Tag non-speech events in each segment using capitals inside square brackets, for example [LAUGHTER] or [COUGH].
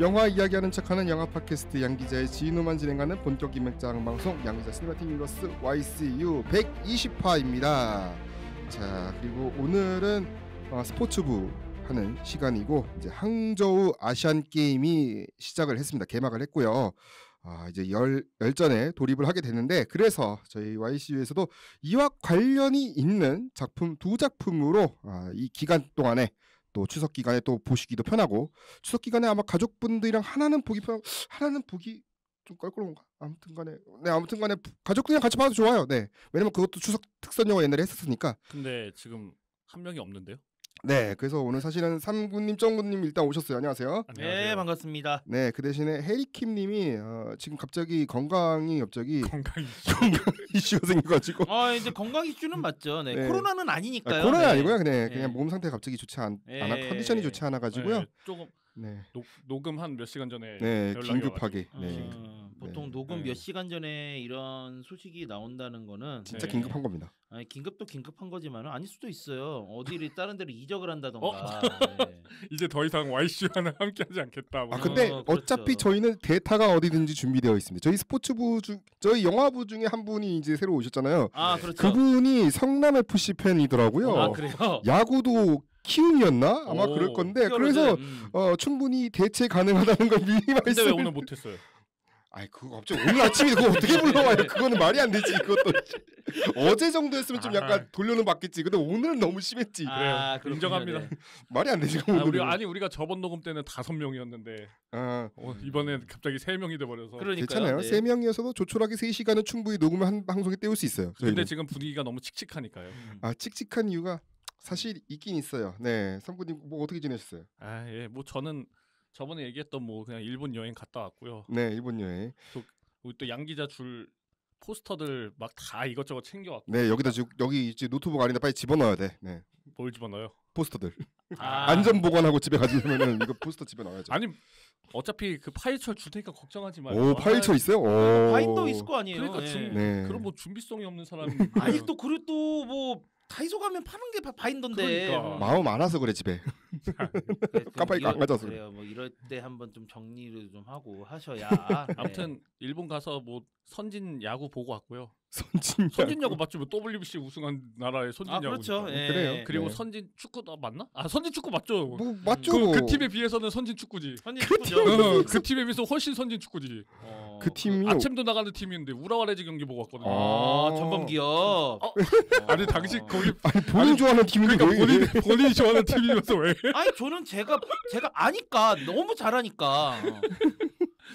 영화 이야기하는 척하는 영화 팟캐스트 양기자의 지인호만 진행하는 본격 기맥장 방송 양기자 시네마틱 유니버스 YCU 120화입니다. 자 그리고 오늘은 어, 스포츠부 하는 시간이고 이제 항저우 아시안 게임이 시작을 했습니다. 개막을 했고요. 아, 이제 열, 열전에 돌입을 하게 되는데 그래서 저희 YCU에서도 이와 관련이 있는 작품 두 작품으로 아, 이 기간 동안에 또 추석 기간에 또 보시기도 편하고 추석 기간에 아마 가족분들이랑 하나는 보기 편 하나는 보기 좀 껄끄러운가? 아무튼간에 네 아무튼간에 가족들이랑 같이 봐도 좋아요. 네 왜냐면 그것도 추석 특선 영화 옛날에 했었으니까. 근데 지금 한 명이 없는데요? 네, 그래서 오늘 사실은 삼군님, 정군님 일단 오셨어요. 안녕하세요. 네, 반갑습니다. 네, 그 대신에 해리킴님이 어, 지금 갑자기 건강이 갑자기 건강 [LAUGHS] 이슈. 이슈가 생겨가지고. 아, 이제 건강 이슈는 맞죠. 네, 네. 코로나는 아, 아니니까요. 아, 코로나 네. 아니고요. 네, 그냥 그냥 네. 몸 상태 가 갑자기 좋지 않, 네. 않아 컨디션이 좋지 않아 가지고요. 네, 조금 네. 녹, 녹음 한 몇 시간 전에 네, 긴급하게. 네. 음. 보통 네. 녹음 몇 네. 시간 전에 이런 소식이 나온다는 거는 진짜 네. 긴급한 겁니다. 아니 긴급도 긴급한 거지만 아닐 수도 있어요. 어디를 다른 데로 이적을 한다던가. 어? 네. [LAUGHS] 이제 더 이상 YC와는 함께하지 않겠다. 뭐. 아 근데 어, 그렇죠. 차피 저희는 데이가 어디든지 준비되어 있습니다. 저희 스포츠부 중 저희 영화부 중에 한 분이 이제 새로 오셨잖아요. 아 그렇죠. 그분이 성남 FC 팬이더라고요. 아 그래요. 야구도 키움이었나 아마 오, 그럴 건데 그래서 음. 어, 충분히 대체 가능하다는 걸 미리 말씀. 근데 왜 오늘 못했어요? 아이 그거 갑자기 오늘 아침에 그거 어떻게 불러와요? [LAUGHS] 그거는 말이 안 되지. 그것도 어제 정도 했으면 좀 약간 돌려는 받겠지. 근데 오늘은 너무 심했지. 아, 그래요. 인정합니다. 네. 말이 안 되지. 오늘 아, 우리, 아니 우리가 저번 녹음 때는 다섯 명이었는데 아, 어, 이번에 갑자기 세 명이 돼버려서 그러니까요. 괜찮아요. 네. 세 네. 명이어서도 조촐하게 세 시간은 충분히 녹음을 한 방송에 때울 수 있어요. 저희는. 근데 지금 분위기가 너무 칙칙하니까요. 음. 아 칙칙한 이유가 사실 있긴 있어요. 네, 삼구님 뭐 어떻게 지내셨어요? 아 예, 뭐 저는 저번에 얘기했던 뭐 그냥 일본 여행 갔다 왔고요. 네, 일본 여행. 또또 양기자 줄 포스터들 막 다 이것저것 챙겨왔고. 네, 여기다 지금 여기 이제 노트북 안에다 빨리 집어넣어야 돼. 네. 뭘 집어넣어요? 포스터들. 아. 안전 보관하고 집에 가지려면 이거 포스터 집에 넣어야죠. 아니 어차피 그 파일철 줄 테니까 걱정하지 마요. 오, 파일철 있어요? 파인더 있을 거 아니에요. 그러니까 예. 준, 네. 네. 그런 뭐 준비성이 없는 사람이 아니 또 그리고 또뭐 다이소 가면 파는 게 바인던데. 그러니까. 뭐. 마음 안아서 그래 집에. 그러니까 깜빡이 안 가져서. 그래요. 뭐 이럴 때 한번 좀 정리를 좀 하고 하셔야. [LAUGHS] 네. 아무튼 일본 가서 뭐 선진 야구 보고 왔고요. 선진 선진 야구 맞죠? 뭐 WBC 우승한 나라의 선진 아, 야구. 그렇죠. 예. 그래요. 그리고 네. 선진 축구도 맞나? 아 선진 축구 맞죠. 뭐 맞죠. 그, 그 팀에 비해서는 선진 축구지. 선진 그 축구죠. 어, 그, 팀에 비해서 훨씬 선진 축구지. 어. 그 어, 팀이 아침도 나가는 팀인데 우라와 레즈 경기 보고 왔거든요. 아, 전범 기업. 어? 어. [LAUGHS] 아니 당신 거기 아니, 본인 좋아하는 팀인데 그러니까 본인 본인이 좋아하는 팀이면서 왜? [LAUGHS] 아니 저는 제가 제가 아니까 너무 잘하니까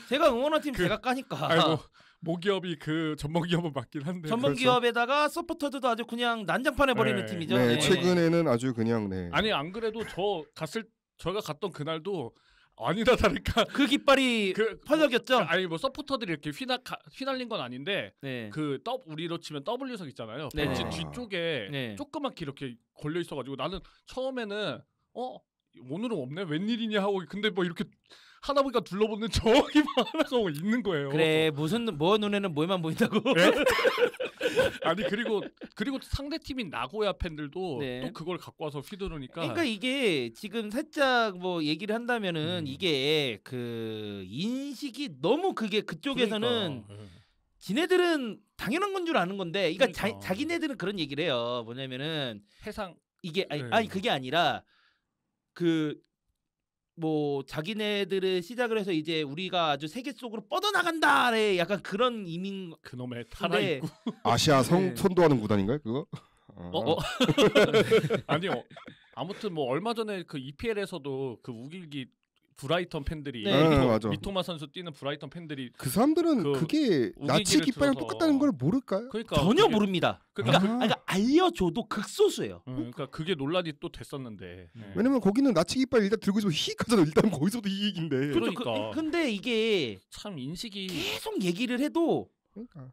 제가 응원한 팀 그, 제가 까니까. 아이고. 뭐, 모기업이 그 전문 기업은 맞긴 한데 전문 기업에다가 서포터들도 아주 그냥 난장판에 버리는 네. 팀이죠. 네, 네. 최근에는 아주 그냥 네. 아니 안 그래도 저 갔을 저희가 갔던 그날도 아니다 다를까 그 깃발이 그, 펄럭였죠. 뭐, 그, 아니 뭐 서포터들이 이렇게 휘나 가, 휘날린 건 아닌데 네. 그더 우리로 치면 W석 있잖아요. 네. 벤치 뒤쪽에 네. 조그맣게 이렇게 걸려 있어가지고 나는 처음에는 어 오늘은 없네 웬일이냐 하고 근데 뭐 이렇게 하나보니까 둘러보는 저기 하나가 [LAUGHS] 있는 거예요. 그래 무슨 뭐 눈에는 뭐만 보인다고. 네? [LAUGHS] 아니 그리고 그리고 상대 팀인 나고야 팬들도 네. 또 그걸 갖고 와서 휘두르니까. 그러니까 이게 지금 살짝 뭐 얘기를 한다면은 음. 이게 그 인식이 너무 그게 그쪽에서는. 그러니까. 네. 지네들은 당연한 건 줄 아는 건데, 그러니까, 그러니까. 자, 기네들은 그런 얘기를 해요. 뭐냐면은 해상 이게 아니, 예. 아니 그게 아니라 그뭐 자기네들을 시작을 해서 이제 우리가 아주 세계 속으로 뻗어나간다래 약간 그런 이민 그놈의 타라 입구 [LAUGHS] 아시아 성 네. 선도하는 구단인가요 그거? 어, 어? 어. [LAUGHS] 아니요. 아무튼 뭐 얼마 전에 그 EPL에서도 그 우길기 브라이턴 팬들이 네. 네, 맞아. 미토마 선수 뛰는 브라이턴 팬들이 그 사람들은 그 그, 게 나치 깃발이랑 똑같다는 걸 모를까요? 그러니까 전혀 그게- 모릅니다. 그러니까, 아. 그러니까 알려줘도 극소수예요. 음, 그러니까 그게 논란이 또 됐었는데. 음. 네. 왜냐면 거기는 나치 깃발 일단 들고 있으면 히익 하잖아. 일단 거기서부 이익인데. 그러니까 그, 근데 이게 참 인식이 계속 얘기를 해도 그러니까,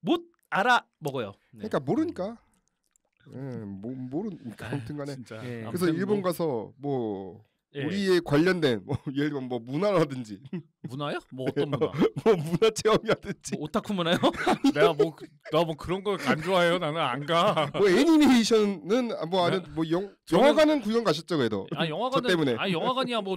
못 알아 먹어요. 네. 그러니까 모르니까. 음. 예, 모르니까 그러니까 [LAUGHS] 아무튼간에. 진짜. 예. 그래서 일본 뭐 가서 뭐 예. 우리의 관련된 뭐 [LAUGHS] 예를 들면 뭐 문화라든지 문화요? 뭐 [LAUGHS] 예, 어떤 문화? 뭐, 뭐 문화 체험이라든지 뭐 오타쿠 문화요? [LAUGHS] 내가 뭐나뭐 그, 뭐 그런 걸 안 좋아해요. 나는 안 가. 뭐 애니메이션은 뭐 아는 네. 뭐 영, 영화관은 구경 가셨죠 그래도. 아영화관 때문에. 아 영화관이야 뭐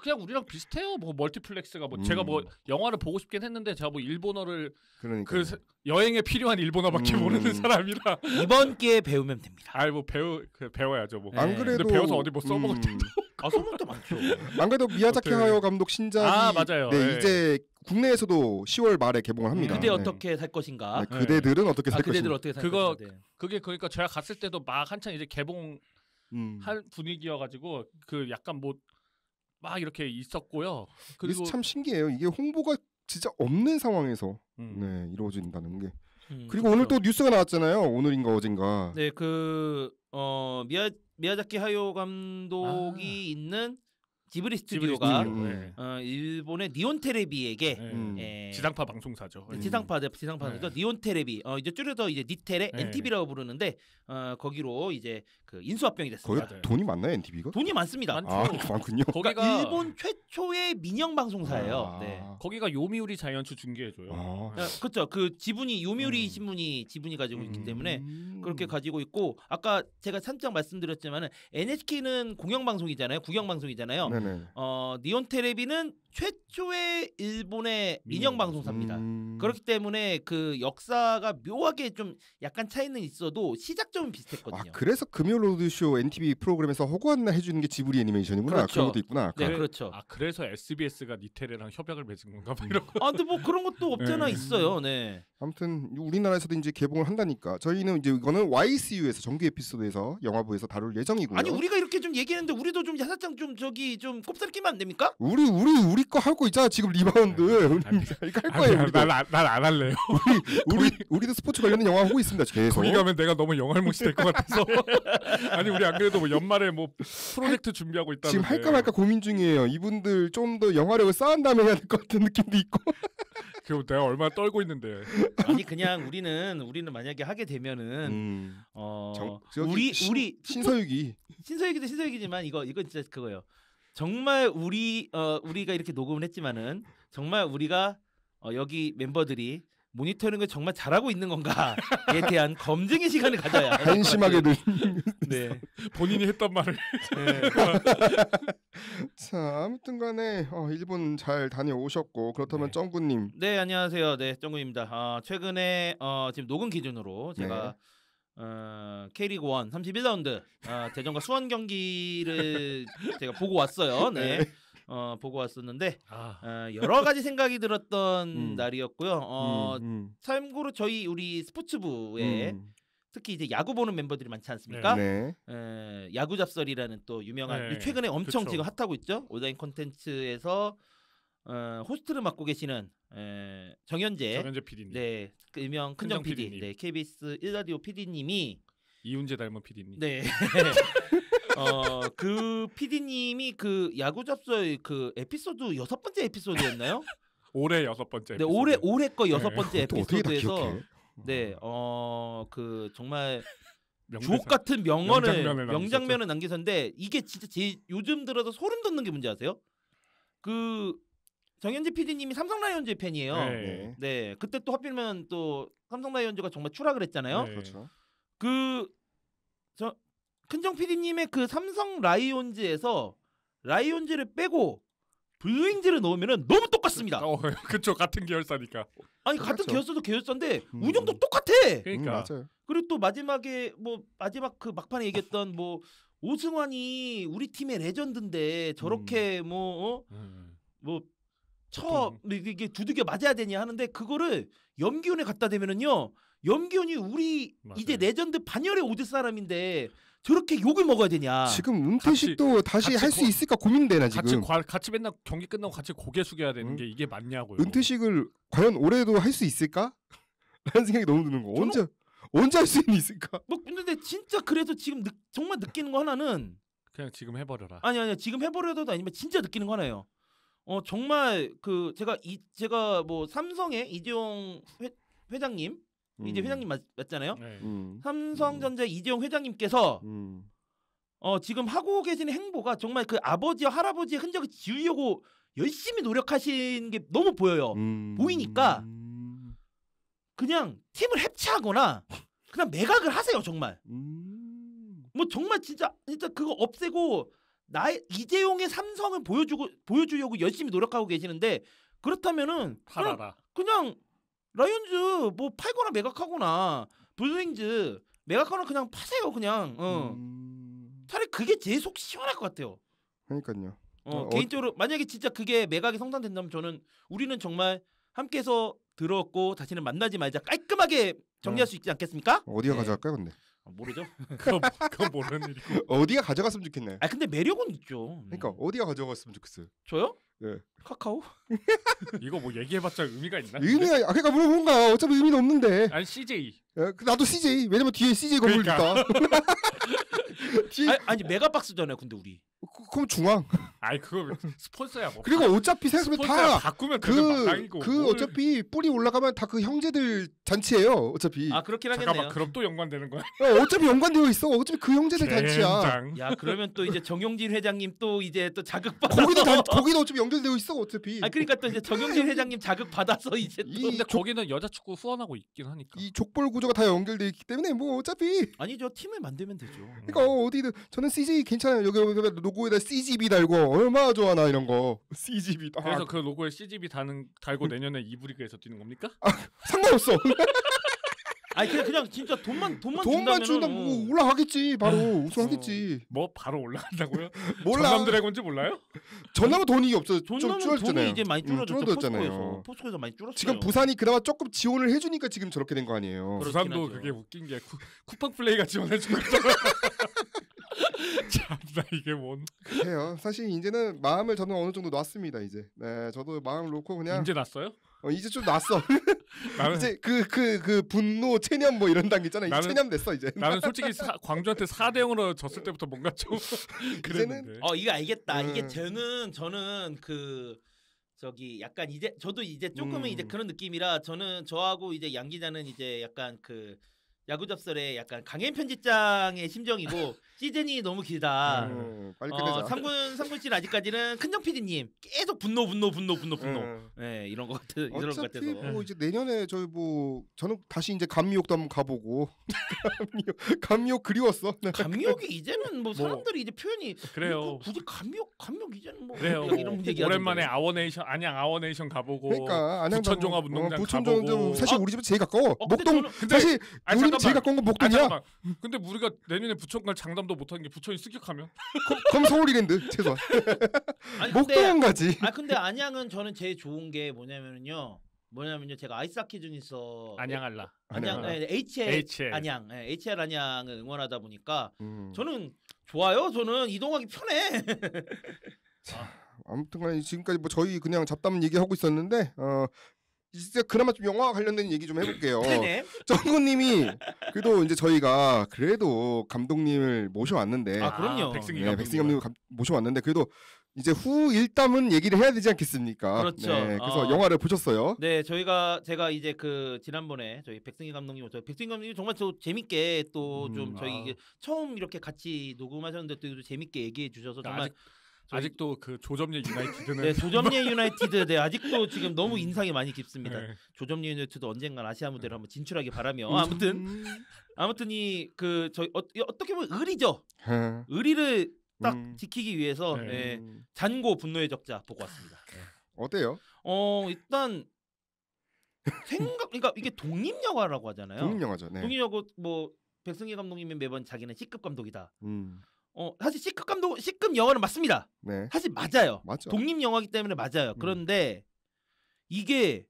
그냥 우리랑 비슷해요. 뭐 멀티플렉스가 뭐 음. 제가 뭐 음. 영화를 보고 싶긴 했는데 제가 뭐 일본어를 그러니까그 여행에 필요한 일본어밖에 음. 모르는 사람이라 이번 기회에 배우면 됩니다. 아이 뭐 배우 그 배워야죠 뭐. 안 그래도 배워서 어디 뭐 써먹을 텐데. 음. 아 써먹을 때 많죠. [LAUGHS] 안 그래도 미야자키 하여 감독 신작이 아 맞아요. 네, 네. 이제 국내에서도 10월 말에 개봉을 합니다. 그대 네. 어떻게 살 것인가? 네, 예. 그대들은 어떻게 살 아, 것인가? 어떻게 살 그거 것인가? 네. 그게 그러니까 제가 갔을 때도 막 한창 이제 개봉 음. 한 분위기여가지고 그 약간 뭐막 이렇게 있었고요. 그리고 참 신기해요. 이게 홍보가 진짜 없는 상황에서 음. 네, 이루어진다는 게. 음, 그리고 그렇죠. 오늘 또 뉴스가 나왔잖아요. 오늘인가 어젠가. 네, 그 어, 미야 미야자키 하요 감독이 아. 있는 지브리 스튜디오가 음. 네. 어, 일본의 니온 테레비에게 네. 에... 음. 예. 지상파 방송사죠. 네, 지상파 지상파니까 네. 니온 테레비 어, 이제 줄여서 이제 니텔의 네. NTV라고 부르는데 어, 거기로 이제 그 인수합병이 됐습니다. 거기 돈이 많나요 NTV가? 돈이 많습니다. 많죠. 아, [LAUGHS] 많군요. 거기가 그러니까 일본 최초의 민영 방송사예요. 아... 네. 거기가 요미우리 자이언츠 중계해줘요. 아. 아... 그렇죠. 그 지분이 요미우리 음... 신문이 지분이 가지고 있기 음. 때문에 음... 그렇게 가지고 있고 아까 제가 살짝 말씀드렸지만은 NHK는 공영 방송이잖아요. 국영 방송이잖아요. 네네. 어 니온 테레비는 최초의 일본의 인형 방송사입니다. 음... 그렇기 때문에 그 역사가 묘하게 좀 약간 차이는 있어도 시작점은 비슷했거든요. 아, 그래서 금요 로드쇼 NTV 프로그램에서 허구한 날 해주는 게 지브리 애니메이션이구나. 그렇죠. 그런 것도 있구나. 아까. 네, 아. 그렇죠. 아, 그래서 SBS가 니테레랑 협약을 맺은 건가? 음. 이런 거. 아, 근데 뭐 그런 것도 없잖아 네. 있어요. 네. 아무튼 우리나라에서도 이제 개봉을 한다니까 저희는 이제 이거는 YCU에서 정규 에피소드에서 영화부에서 다룰 예정이고요. 아니 우리가 이렇게 좀 얘기했는데 우리도 좀 야사장 좀 저기 좀 꼽살기만 안 됩니까? 우리 우리 우리 거 하고 있잖아 지금 리바운드. 네, 네. 이거 할 거예요. 난안 할래요. 우리 [LAUGHS] 우리 우리도 스포츠 관련된 영화 하고 있습니다. 계속. 거기 가면 내가 너무 영할못이 화될것 같아서. [LAUGHS] 아니 우리 안 그래도 뭐 연말에 뭐 프로젝트 준비하고 있다. 지금 할까 말까 고민 중이에요. 이분들 좀 더 영화력을 쌓은 다음에 해야 될 것 같은 느낌도 있고. [LAUGHS] 그리고 내가 얼마나 떨고 있는데. 아니 그냥 우리는 우리는 만약에 하게 되면은 음. 어 정, 우리 신, 우리 신서유기 신서유기도 신서유기지만 이거 이거 진짜 그거예요. 정말 우리 어, 우리가 이렇게 녹음을 했지만은 정말 우리가 어, 여기 멤버들이 모니터링을 정말 잘하고 있는 건가에 [LAUGHS] 대한 검증의 시간을 가져야 한심하게 늘 네. [LAUGHS] 본인이 했던 말을 자 네. [LAUGHS] 아무튼간에 어, 일본 잘 다녀오셨고 그렇다면 정구님 네. 네 안녕하세요 네 정구입니다 어, 아, 최근에 어, 지금 녹음 기준으로 제가 네. 어, K리그 1 31라운드 어, 대전과 수원 경기를 [LAUGHS] 제가 보고 왔어요. 네. 네. 어, 보고 왔었는데 아. 어, 여러 가지 생각이 들었던 음. 날이었고요. 어, 음, 음. 참고로 저희 우리 스포츠부에 음. 특히 이제 야구 보는 멤버들이 많지 않습니까? 네. 에, 예, 야구 잡설이라는 또 유명한 네. 최근에 엄청 그쵸. 지금 핫하고 있죠. 온라인 콘텐츠에서 어, 호스트를 맡고 계시는 정현재 정현재 PD님. 네. 그 일명 큰정, PD. PD 님. 네. KBS 1라디오 PD님이 이훈재 닮은 PD님. 네. [LAUGHS] 어, 그 PD님이 그 야구 잡설 그 에피소드 여섯 번째 에피소드였나요? 올해 여섯 번째. 네, 에피소드. 올해 올해 거 네. 여섯 번째 네. 에피소드에서 어. 네, 어, 그 정말 주옥 같은 명언을 명장면을 남기셨는데 이게 진짜 제 요즘 들어서 소름 돋는 게 뭔지 아세요? 그 정현지 PD님이 삼성 라이온즈 팬이에요. 네. 네. 네. 그때 또 하필면 또 삼성 라이온즈가 정말 추락을 했잖아요. 네. 그렇죠. 그저 큰정 PD님의 그 삼성 라이온즈에서 라이온즈를 빼고 블루잉즈를 넣으면 너무 똑같습니다. 어, [LAUGHS] 그쵸 같은 계열사니까. 아니 그렇죠. 계열사도 계열사인데 음. 운영도 똑같아. 그러니까. 음, 그리고 또 마지막에 뭐 마지막 그 막판에 얘기했던 뭐 오승환이 우리 팀의 레전드인데 저렇게 뭐뭐 음. 어? 음. 뭐처 이게 두들겨 맞아야 되냐 하는데 그거를 염기훈에 갖다 대면은요 염기훈이 우리 맞아요. 이제 레전드 반열의 오을 사람인데 저렇게 욕을 먹어야 되냐 지금 은퇴식도 다시 할 수 있을까 고민되나 지금 같이, 과, 같이 맨날 경기 끝나고 같이 고개 숙여야 되는 음. 게 이게 맞냐고요 은퇴식을 과연 올해도 할 수 있을까? [LAUGHS] 라는 생각이 너무 드는 거 저는... 언제 언제 할 수 있을까? 뭐 근데 진짜 그래도 지금 느, 정말 느끼는 거 하나는 그냥 지금 해버려라 아니 아니 지금 해버려도 아니면 진짜 느끼는 거 하나예요 어 정말 그 제가 이 제가 뭐 삼성의 이재용 회, 회장님 음. 이제 회장님 맞, 잖아요 네. 음. 음. 삼성전자 음. 이재용 회장님께서 음. 어 지금 하고 계시는 행보가 정말 그 아버지와 할아버지의 흔적을 지우려고 열심히 노력하신 게 너무 보여요. 보이니까 음. 그냥 팀을 해체하거나 그냥 매각을 하세요 정말. 뭐 정말 진짜 진짜 그거 없애고 나의 이재용의 삼성을 보여주고 보여주려고 열심히 노력하고 계시는데 그렇다면은 팔아라. 그냥, 그냥 라이온즈 뭐 팔거나 매각하거나 블루윙즈 매각하거나 그냥 파세요 그냥. 어. 음... 차라리 그게 제일 속 시원할 것 같아요. 그러니까요. 어, 어, 개인적으로 만약에 진짜 그게 매각이 성사된다면 저는 우리는 정말 함께해서 들었고 다시는 만나지 말자 깔끔하게 정리할 네. 수 있지 않겠습니까? 어디가 네. 가져갈까요, 근데? 아, 모르죠. 그건, [LAUGHS] 그건 모르는 일이고. [LAUGHS] 어디가 가져갔으면 좋겠네. 아 근데 매력은 있죠. 그러니까 어디가 가져갔으면 좋겠어요. 저요? 네. 카카오? [LAUGHS] 이거 뭐 얘기해봤자 의미가 있나? 의미가 아 그러니까 물어본 거야. 어차피 의미는 없는데. 아 CJ. 예, 그 나도 CJ. 왜냐면 뒤에 CJ 건물 그러니까. 있다. 뒤에... 아니, 아니 메가박스잖아요. 근데 우리. 그, 그럼 중앙. 아니 그거 스폰서야 뭐. 그리고 어차피 생각하면 다 바꾸면 그, 그 뭘... 어차피 뿌리 올라가면 다 그 형제들 잔치예요. 어차피. 아 그렇긴 하겠네요. 잠깐만 그럼 또 연관되는 거야? 어, 차피 연관되어 있어. 어차피 그 형제들 잔치야. 야 그러면 또 이제 정용진 회장님 또 이제 또 자극 받아. 거기도 단, [LAUGHS] 거기도 어차피 연결되어 있어 어차피. 아 그러니까 또 이제 정용진 아, 회장님 자극 받아서 이제 또. 근데 족... 거기는 여자 축구 후원하고 있긴 하니까. 이 족벌 구조가 다 연결돼 있기 때문에 뭐 어차피. 아니죠 팀을 만들면 되죠. 그러니까 음. 어, 디든 저는 CG 괜찮아요. 여기 로고에다 CGB 달고 얼마나 좋아나 이런 거. [LAUGHS] CGB. 아, 그래서 그 로고에 CGB 다는 달고 내년에 이브리그에서 뛰는 겁니까? 아, 상관없어. 아니 그냥, 그냥 진짜 돈만 돈만 돈만 준다 뭐 올라가겠지 바로 아, 우승하겠지 어, 뭐 바로 올라간다고요? 몰라 전남 드래곤지 몰라요? 전남은 돈이 없어 전남은 돈이 이제 많이 줄어졌죠 음, 포스코에서 어, 포스코에서 많이 줄었어요 지금 부산이 그나마 조금 지원을 해주니까 지금 저렇게 된 거 아니에요 부산도 그게 웃긴 게 쿠, 팡 플레이가 지원해준 거잖 [LAUGHS] 참나 [LAUGHS] 이게 뭔? 해요. 사실 이제는 마음을 저는 어느 정도 놨습니다. 이제 네 저도 마음을 놓고 그냥 이제 났어요? 어, 이제 좀 났어. 나는 [LAUGHS] [LAUGHS] 이제 그그그 그, 그 분노 체념 뭐 이런 단계 있잖아. 나는 체념 됐어 이제. 나는 솔직히 사- 광주한테 4대 0으로 졌을 때부터 뭔가 좀 그랬는데. 어 이거 알겠다. 음. 이게 저는 저는 그 저기 약간 이제 저도 이제 조금은 음. 이제 그런 느낌이라 저는 저하고 이제 양 기자는 이제 약간 그 야구 잡설의 약간 강행 편집장의 심정이고 시즌이 너무 길다. 음, 빨리 어, 끝내자. 어, 3군 3군 시 아직까지는 큰정 PD님 계속 분노 분노 분노 분노 분노. 음. 네, 이런 것 같아. 이런 것 같아서. 뭐 이제 내년에 저희 뭐 저는 다시 이제 감미옥도 한번 가보고 [LAUGHS] 감미옥 감미옥 그리웠어. [LAUGHS] 감미옥이 이제는 뭐, 뭐 사람들이 뭐, 이제 표현이 그래요. 뭐 굳이 감미옥 감미옥 이제는 뭐 그래요. 이런 얘기 오랜만에 아워네이션 안양 아워네이션 가보고. 그러니까 안양 부천종합 운동장 어, 부천종 사실 우리 집에 제일 가까워. 어, 목동 저는, 근데, 사실 우리 제일 가까운 건 목동이야. 아니, 근데 우리가 내년에 부천 갈 장담 공감도 못하는 게 부천이 승격하면 그, 그럼 서울이랜드 최소한 [LAUGHS] 아니, 목동은 가지 아 근데 안양은 저는 제일 좋은 게 뭐냐면요 뭐냐면요 제가 아이스하키 중에서 안양 할라 안양, 안양 네, HL, HL 안양 네, HL 안양을 응원하다 보니까 음. 저는 좋아요 저는 이동하기 편해 아. 아무튼간에 지금까지 뭐 저희 그냥 잡담 얘기하고 있었는데 어, 진짜 그나마 좀 영화와 관련된 얘기 좀 해볼게요. 네, 네. 정구님이 그래도 이제 저희가 그래도 감독님을 모셔왔는데 아 그럼요. 백승희 감독님. 네, 백승희 감독님 모셔왔는데 그래도 이제 후 일담은 얘기를 해야 되지 않겠습니까? 그렇죠. 네, 그래서 어... 영화를 보셨어요? 네, 저희가 제가 이제 그 지난번에 저희 백승희 감독님, 저 백승희 감독님 정말 저 재밌게 또좀 음, 저희 아... 처음 이렇게 같이 녹음하셨는데 또 재밌게 얘기해 주셔서 정말 아직, 아직도 그 조점예 유나이티드는 네, 조점예 [LAUGHS] 유나이티드 네, 아직도 지금 너무 음. 인상이 많이 깊습니다. 네. 조점리 유나이티드 언젠간 아시아 무대를 음. 한번 진출하기 바라며 음. 아무튼 [LAUGHS] 아무튼 이 그저 어, 어떻게 보면 의리죠. 의리를 딱 음. 지키기 위해서 네. 네. 잔고 분노의 적자 보고 왔습니다. 네. 어때요? 어 일단 생각 그러니까 이게 독립 영화라고 하잖아요. 독립 영화죠. 네. 독립 영화 뭐 백승희 감독님이 매번 자기는 C급 감독이다. 음. 어 사실 시급 감독 시급 영화는 맞습니다. 네. 사실 맞아요. 맞죠. 독립 영화기 때문에 맞아요. 음. 그런데 이게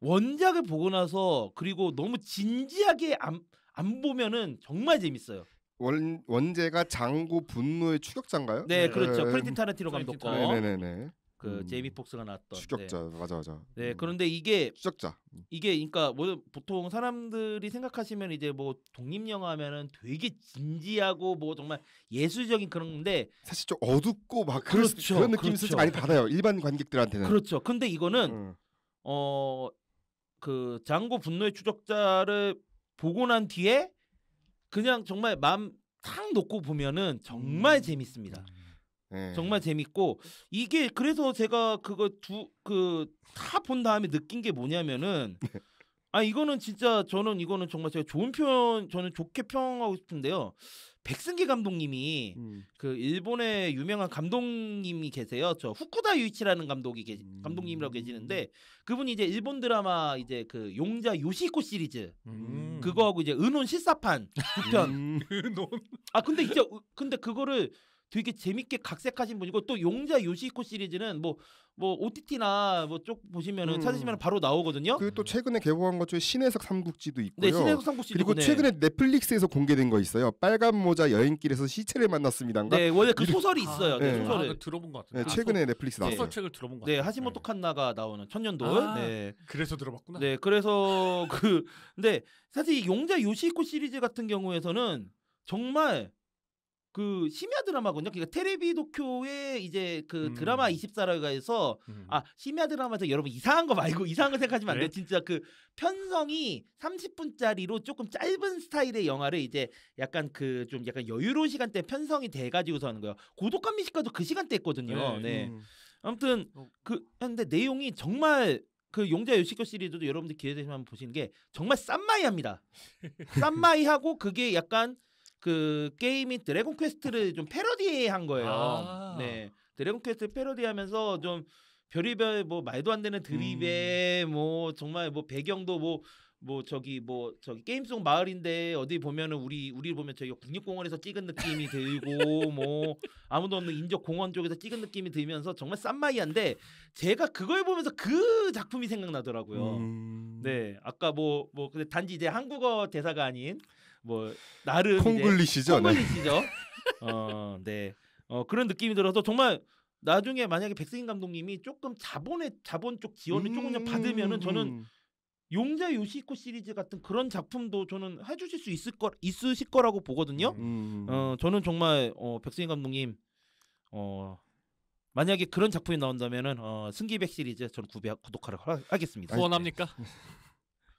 원작을 보고 나서 그리고 너무 진지하게 안, 안 보면은 정말 재밌어요. 원 원제가 장고 분노의 추격자인가요? 네, 네. 그렇죠. 네. 틴타르티로 감독 거. 네네네. 그 음. 제이미 폭스가 나왔던 추격자 네. 맞아 맞아. 네 음. 그런데 이게 추격자 음. 이게 그러니까 뭐 보통 사람들이 생각하시면 이제 뭐 독립 영화면은 되게 진지하고 뭐 정말 예술적인 그런 건데 사실 좀 어둡고 막 그렇죠, 그런, 그런 느낌 그렇죠. 많이 받아요 일반 관객들한테는 그렇죠. 근데 이거는 음. 어그 장고 분노의 추적자를 보고 난 뒤에 그냥 정말 마음 탁 놓고 보면은 정말 음. 재밌습니다. 예. 정말 재밌고 이게 그래서 제가 그거 두 그 다 본 다음에 느낀 게 뭐냐면은 [LAUGHS] 네. 아 이거는 진짜 저는 이거는 정말 제가 좋은 표현 저는 좋게 평하고 싶은데요. 백승기 감독님이 음. 그 일본의 유명한 감독님이 계세요. 저 후쿠다 유이치라는 감독이 계 음. 감독님이라고 계시는데 그분이 이제 일본 드라마 이제 그 용자 요시코 시리즈 음. 그거하고 이제 은혼 실사판 2편. [LAUGHS] 음. [LAUGHS] 은아 근데 진짜 근데 그거를 되게 재밌게 각색하신 분이고 또 용자 요시코 시리즈는 뭐뭐 뭐 OTT나 뭐 뭐쪽 보시면은 음. 찾으시면 바로 나오거든요. 그리고 또 최근에 개봉한 것 중에 신해석 삼국지도 있고요. 네, 신해석 삼국지 그리고 네. 최근에 넷플릭스에서 공개된 거 있어요. 빨간 모자 여행길에서 시체를 만났습니다인가? 네, 그러니까 원래 그 소설이 있어요. 아, 네, 네. 소설을 아, 그 들어본 것 같은데. 네, 최근에 넷플릭스 아, 나왔어요. 소설책을 들어본 것 같아요. 네, 하시모토 칸나가 나오는 천년돌. 아, 네. 그래서 들어봤구나. 네, 그래서 [LAUGHS] 그 근데 사실 용자 요시코 시리즈 같은 경우에서는 정말 그 심야 드라마군요. 그러니까 테레비 도쿄의 이제 그 음. 드라마 24라고 해서 음. 아 심야 드라마에서 여러분 이상한 거 말고 [LAUGHS] 이상한 거생각하지마세 돼. 요 네. 진짜 그 편성이 30분짜리로 조금 짧은 스타일의 영화를 이제 약간 그 좀 약간 여유로운 시간대 편성이 돼가지고서 하는 거예요. 고독한 미식가도 그 시간대 했거든요. 네. 네. 음. 아무튼 어. 그 근데 내용이 정말 그 용자 요시코 시리즈도 여러분들 기회 되시면 한번 보시는 게 정말 쌈마이합니다. [LAUGHS] 쌈마이하고 그게 약간 그 게임이 드래곤 퀘스트를 좀 패러디한 거예요. 아. 네. 드래곤 퀘스트 패러디하면서 좀 별의별 뭐 말도 안 되는 드립에 음. 뭐 정말 뭐 배경도 뭐뭐 뭐 저기 뭐 저기 게임 속 마을인데 어디 보면은 우리 우리 보면 저기 국립공원에서 찍은 느낌이 들고 뭐 아무도 없는 인적 공원 쪽에서 찍은 느낌이 들면서 정말 싼마이한데 제가 그걸 보면서 그 작품이 생각나더라고요. 음. 네 아까 뭐뭐 뭐 근데 단지 이제 한국어 대사가 아닌 뭐 나름 콩글리시죠. 콩글리시죠. 네. 어, 네. 어, 그런 느낌이 들어서 정말 나중에 만약에 백승인 감독님이 조금 자본의 자본 쪽 지원을 음~ 조금 받으면은 저는 음, 음. 용자 요시코 시리즈 같은 그런 작품도 저는 해주실 수 있을 거 있으실 거라고 보거든요. 음, 음~ 어, 저는 정말 어, 백승인 감독님 어, 만약에 그런 작품이 나온다면은 어, 승기백 시리즈 저는 구독하러 하겠습니다. 후원합니까? 네.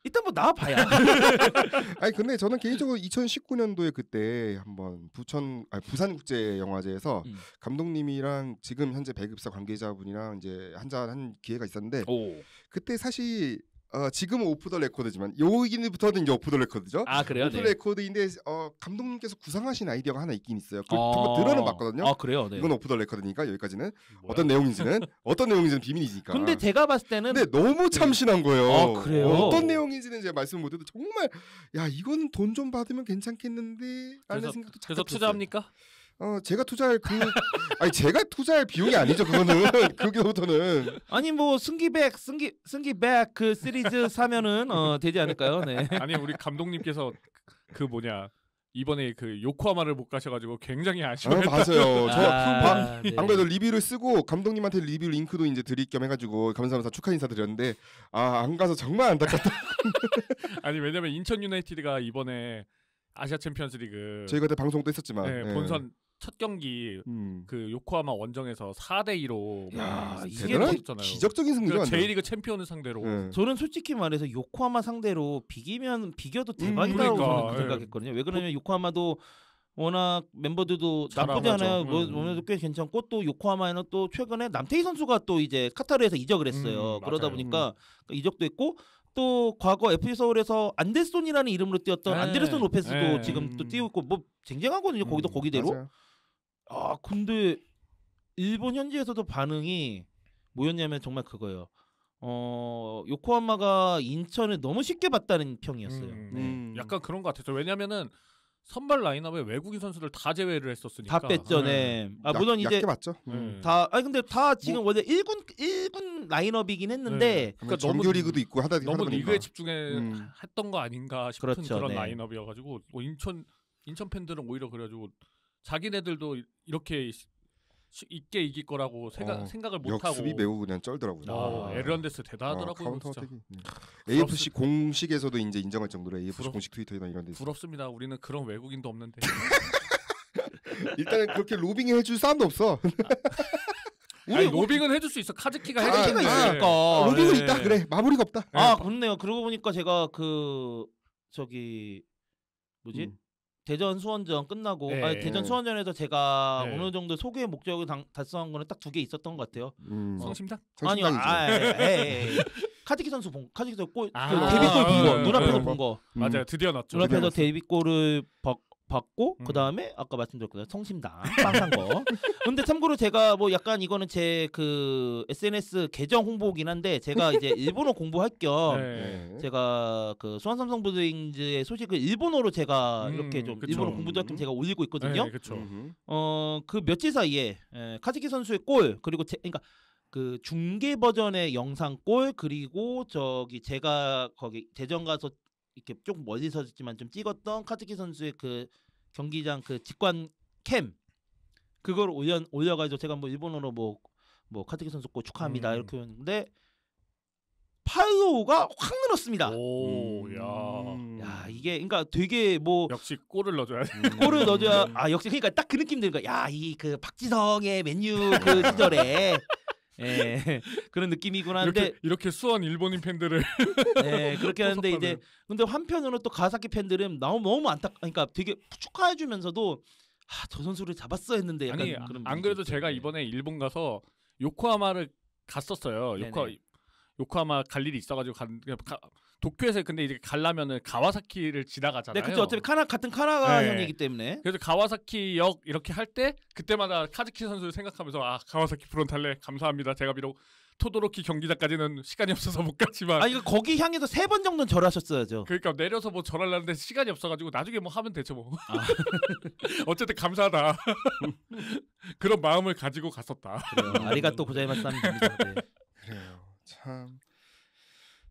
일단 뭐 나와봐야. [LAUGHS] 아니 근데 저는 개인적으로 2019년도에 그때 한번 부천 아 부산국제영화제에서 음. 감독님이랑 지금 현재 배급사 관계자분이랑 이제 한잔한 한 기회가 있었는데 오. 그때 사실 어, 지금 오프 더 레코드지만 여기부터는 이제 오프 더 레코드죠. 아 그래요? 오프 네. 레코드인데 어, 감독님께서 구상하신 아이디어가 하나 있긴 있어요. 그 어... 들어는 봤거든요. 아 그래요? 네. 이건 오프 더 레코드니까 여기까지는 뭐야? 어떤 내용인지는 [LAUGHS] 어떤 내용인지는 비밀이니까. 근데 제가 봤을 때는 근데 너무 네. 참신한 거예요. 아 그래요? 어, 어떤 내용인지는 제가 말씀 못해도 정말 야 이건 돈좀 받으면 괜찮겠는데 라는 생각도 그래서 투자합니까? 어 제가 투자할 그 아니 제가 투자할 비용이 아니죠 그거는 [LAUGHS] 그기부터는 아니 뭐 승기백 승기 승기백 그 시리즈 사면은 어 되지 않을까요? 네. [LAUGHS] 아니 우리 감독님께서 그 뭐냐 이번에 그 요코하마를 못 가셔가지고 굉장히 아쉬워요. 아, 맞아요. 저안 그래도 아, 아, 네. 리뷰를 쓰고 감독님한테 리뷰 링크도 이제 드릴 겸 해가지고 감사하면서 축하 인사 드렸는데 아 안 가서 정말 안타깝다. [LAUGHS] 아니 왜냐면 인천 유나이티드가 이번에 아시아 챔피언스리그 저희가 그때 방송 도 했었지만 네, 네. 본선 첫 경기 음. 그 요코하마 원정에서 4대 2로 야, 이게 대단한 기적적인 승리죠. 그 J리그 챔피언을 상대로. 네. 저는 솔직히 말해서 요코하마 상대로 비기면 비겨도 대박이라고 음, 그러니까. 저는 예. 생각했거든요. 왜 그러냐면 요코하마도 워낙 멤버들도 나쁘지 않아요. 뭐, 음. 오늘도 꽤 괜찮고 또 요코하마에는 또 최근에 남태희 선수가 또 이제 카타르에서 이적을 했어요. 음, 그러다 보니까 음. 그 이적도 했고 또 과거 FC 서울에서 안데손이라는 이름으로 뛰었던 네. 안데르손 로페스도 네. 지금 또 음. 뛰고 있고 뭐 쟁쟁하거든요. 거기도 음, 거기대로. 맞아요. 아 근데 일본 현지에서도 반응이 뭐였냐면 정말 그거예요. 어 요코하마가 인천을 너무 쉽게 봤다는 평이었어요. 음, 네. 음. 약간 그런 것같아요 왜냐면은 선발 라인업에 외국인 선수들 다 제외를 했었으니까 다 뺐죠. 네. 아 물론 이제 맞죠. 네. 음. 다 아니 근데 다 지금 뭐, 원래 1군 1군 라인업이긴 했는데 네. 그러니까 정규 리그도 있고 하다 너무 하다 리그에 집중해 음. 했던 거 아닌가 싶은 그렇죠, 그런 네. 라인업이어 가지고 뭐 인천 인천 팬들은 오히려 그래 가지고 자기네들도 이렇게 있게 이길 거라고 생각, 어, 생각을 못하고 역습이 매우 그냥 쩔더라고요. 에르난데스 아, 어. 대단하더라고요. 아, 카운터 택이 네. AFC 공식에서도 이제 인정할 정도로 AFC 부럽, 공식 트위터나 이런 데 부럽습니다. 우리는 그런 외국인도 없는데. [LAUGHS] 일단 그렇게 로빙 해줄 사람도 없어. 우리 아, 아니, 로빙은 해줄 수 있어. 카즈키가 해줄 수 있으니까. 아, 네. 로빙은 네. 있다. 그래. 마무리가 없다. 아, 그렇네요. 그러고 보니까 제가 그 저기 뭐지? 음. 대전 수원전 끝나고 네. 아니, 대전 수원전에서 제가 네. 어느 정도 소개 목적을 당, 달성한 거는 딱 두 개 있었던 것 같아요. 음. 어. 성심당? 아니요. 아, 에, 에, 에, 카즈키 선수 본 카즈키 선수 골 아~ 그 데뷔골 본거 아, 네, 눈앞에서 네. 본 거. 맞아요. 음. 드디어 났죠. 눈앞에서 데뷔골을 받고 음. 그 다음에 아까 말씀드렸거든요 성심당 [LAUGHS] 빵산 거. 근데 참고로 제가 뭐 약간 이거는 제 그 SNS 계정 홍보긴 한데 제가 이제 [LAUGHS] 일본어 공부할 겸 네. 제가 그 수완 삼성 부드윙즈의 소식을 일본어로 제가 음, 이렇게 좀 그쵸. 일본어 공부도 할겸 제가 올리고 있거든요. 네, 어그 며칠 사이에 에, 예, 카즈키 선수의 골 그리고 제 그러니까 그 중계 버전의 영상골 그리고 저기 제가 거기 대전 가서 이렇게 조금 멀리서지만 찍좀 찍었던 카즈키 선수의 그 경기장 그 직관 캠 그걸 올려 올려가지고 제가 뭐 일본어로 뭐뭐 뭐 카즈키 선수 고 축하합니다 음. 이렇게 했는데 팔로우가 확 늘었습니다. 오, 음. 야. 야, 이게 그러니까 되게 뭐 역시 골을 넣어줘야 돼. 음. 골을 넣어줘야 음. 아 역시 그러니까 딱그 느낌 드까 야이 그 박지성의 맨유 그 [LAUGHS] 시절에 [LAUGHS] 예, 그런 느낌이구나근데 이렇게, 이렇게 수원 일본인 팬들을 [LAUGHS] 예, 그렇게 하는데 [LAUGHS] 이제 근데 한편으로 또 가사키 팬들은 너무 너무 안타 그러니까 되게 축하해주면서도 아, 저 선수를 잡았어 했는데 아니 안 그래도 제가 예. 이번에 일본 가서 요코하마를 갔었어요. 요코 요코하마 갈 일이 있어가지고 간, 가, 도쿄에서 근데 이제게 가려면은 가와사키를 지나가잖아요. 네, 그죠 어차피 카나 같은 카나가형이기 네. 때문에. 그래서 가와사키역 이렇게 할 때 그때마다 카즈키 선수를 생각하면서 아 가와사키 프론탈레 감사합니다. 제가 비록 토도로키 경기장까지는 시간이 없어서 못 갔지만 아 이거 거기 향해서 세 번 정도는 절하셨어야죠. 그러니까 내려서 뭐 절하려는데 시간이 없어가지고 나중에 뭐 하면 되죠 뭐. 아. [LAUGHS] 어쨌든 감사하다 그런 마음을 가지고 갔었다. 아리가또 고자이마스 합니다. 네. 그래요. 참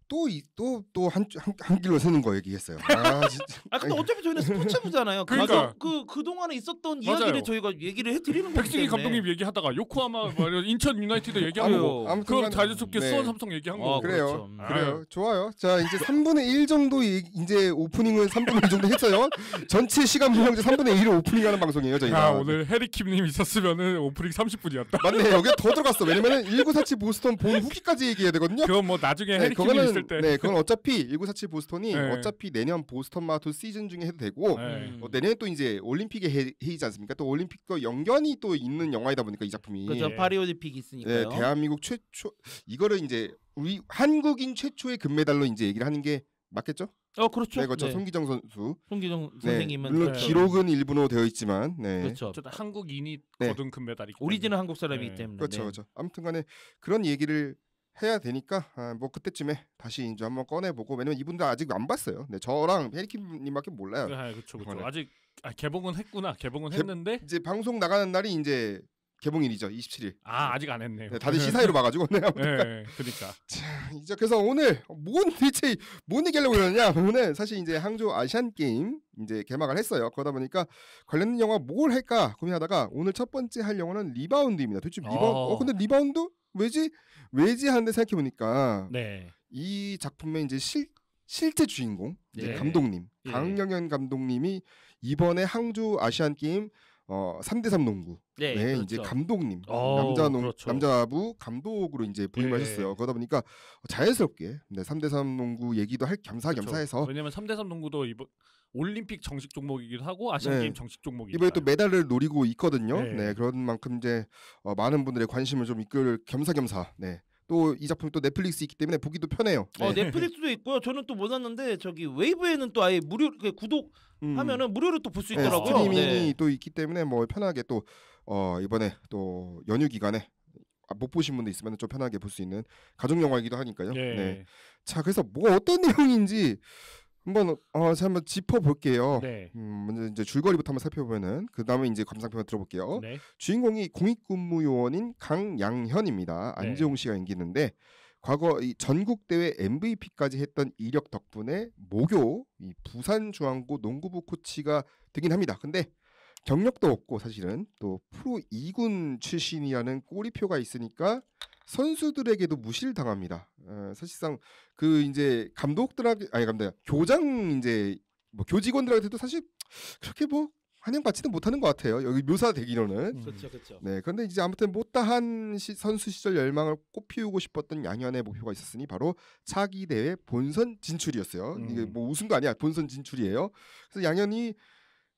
또또또한 또 한, 한, 한 길로 서는 거 얘기했어요. 아, [LAUGHS] 진짜. 아 근데 어차피 저희는 스포츠부잖아요. 그러니까 그그 그 동안에 있었던 맞아요. 이야기를 저희가 얘기를 해드리는 거기 백승희 감독님 얘기하다가 요코하마 뭐 인천 유나이티드 얘기하고 뭐 그럼 자연스럽게 네. 수원 삼성 얘기한 아, 거 그래요. 그렇죠. 그래요. 네. 좋아요. 자 이제 3분의 1 정도 이, 이제 오프닝은 3분의 1 정도 했어요. 전체 시간 분량 제 3분의 1을 오프닝하는 방송이에요 저희가. 아 오늘 해리킴님 있었으면은 오프닝 30분이었다. 맞네 여기 더 들어갔어. 왜냐면은 1947 보스턴 본 후기까지 얘기해야 되거든요. 그건 뭐 나중에 네, 해리킴 했을 네, 때. 네, 그건 어차피 1947 보스턴이 네. 어차피 내년 보스턴 마라톤 시즌 중에 해도 되고 네. 음. 어, 내년에 또 이제 올림픽의 해, 이지 않습니까? 또 올림픽과 연관이 또 있는 영화이다 보니까 이 작품이. 그렇죠. 파리 올림픽 있으니까요. 네, 대한민국 최초 이거를 이제 우리 한국인 최초의 금메달로 이제 얘기를 하는 게 맞겠죠? 어 그렇죠. 네, 그렇죠. 네. 손기정 선수. 손기정 네, 선생님은 물론 네. 기록은 일본어 되어 있지만 네. 그렇죠. 한국인이 네. 거둔 금메달이 오리지널 한국 사람이기 때문에. 그렇죠, 그렇죠. 아무튼간에 그런 얘기를 해야 되니까 아, 뭐 그때쯤에 다시 이제 한번 꺼내보고 왜냐면 이분들 아직 안 봤어요. 네, 저랑 페리킴님밖에 몰라요. 아, 그렇죠, 그렇죠. 아직 아, 개봉은 했구나. 개봉은 했는데 이제 방송 나가는 날이 이제 개봉일이죠. 27일. 아 아직 안 했네요. 네, 다들 시사회로 봐가지고. 네, 네, 네 그러니까. [LAUGHS] 자, 이제 그래서 오늘 뭔 대체 뭔 얘기하려고 그러냐 오늘 사실 이제 항주 아시안 게임 이제 개막을 했어요. 그러다 보니까 관련 된 영화 뭘 할까 고민하다가 오늘 첫 번째 할 영화는 리바운드입니다. 도대체 리바운드? 어. 어, 근데 리바운드 왜지? 외지하는데 생각해 보니까 네. 이 작품의 이제 실 실제 주인공 이제 예. 감독님 예. 강영현 감독님이 이번에 항주 아시안 게임 어 3대3 농구 네, 네 그렇죠. 이제 감독님 오, 어, 남자 농 그렇죠. 남자부 감독으로 이제 부임하셨어요. 예. 그러다 보니까 자연스럽게 네, 3대3 농구 얘기도 할 겸사겸사해서 그렇죠. 왜냐면 3대3 농구도 이번 올림픽 정식 종목이기도 하고 아시안 네. 게임 정식 종목이 이번에 또 메달을 노리고 있거든요. 네, 네 그런 만큼 이제 어, 많은 분들의 관심을 좀 이끌 겸사겸사 네. 또 이작품또 넷플릭스 있기 때문에 보기도 편해요. 어, 네. 어, 넷플릭스도 있고요. 저는 또못 왔는데 저기 웨이브에는 또 아예 무료 그 구독하면은 음. 무료로 또 볼수 네, 있더라고요. 네, 스트리밍이 또 있기 때문에 뭐 편하게 또 어, 이번에 또 연휴 기간에 아, 못 보신 분도 있으면 좀 편하게 볼 수 있는 가족 영화이기도 하니까요. 네. 네. 자, 그래서 뭐 어떤 [LAUGHS] 내용인지 한번 어 제가 한번 짚어볼게요. 네. 음, 먼저 이제 줄거리부터 한번 살펴보면은 그 다음에 이제 감상평을 들어볼게요. 네. 주인공이 공익근무요원인 강양현입니다. 네. 안재홍 씨가 연기는데 과거 이 전국대회 MVP까지 했던 이력 덕분에 목요 이 부산중앙고 농구부 코치가 되긴 합니다. 근데 경력도 없고 사실은 또 프로 2군 출신이라는 꼬리표가 있으니까 선수들에게도 무시를 당합니다. 어, 사실상 그 이제 감독들한테 아니 감독 교장 이제 뭐 교직원들한테도 사실 그렇게 뭐환영받지도 못하는 것 같아요. 여기 묘사되기로는. 음. 그렇죠, 그렇죠. 네, 그런데 이제 아무튼 못다한 시, 선수 시절 열망을 꽃피우고 싶었던 양현의 목표가 있었으니 바로 차기 대회 본선 진출이었어요. 음. 이게 뭐 우승도 아니야, 본선 진출이에요. 그래서 양현이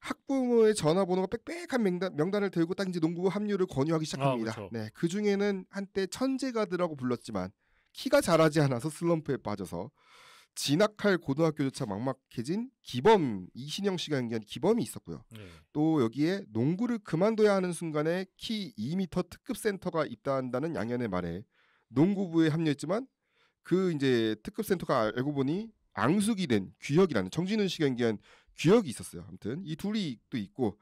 학부모의 전화번호가 빽빽한 명단, 명단을 들고 딱 이제 농구 부 합류를 권유하기 아, 시작합니다. 아, 네, 그 중에는 한때 천재가드라고 불렀지만 키가 자라지 않아서 슬럼프에 빠져서 진학할 고등학교조차 막막해진 기범 이신영 씨가 연기한 기범이 있었고요. 네. 또 여기에 농구를 그만둬야 하는 순간에 키 2m 특급 센터가 입다한다는 양현의 말에 농구부에 합류했지만 그 이제 특급 센터가 알고 보니 앙숙이 된 귀혁이라는 정진훈 씨가 연기한 규혁이 있었어요. 아무튼 이 둘이 또 있고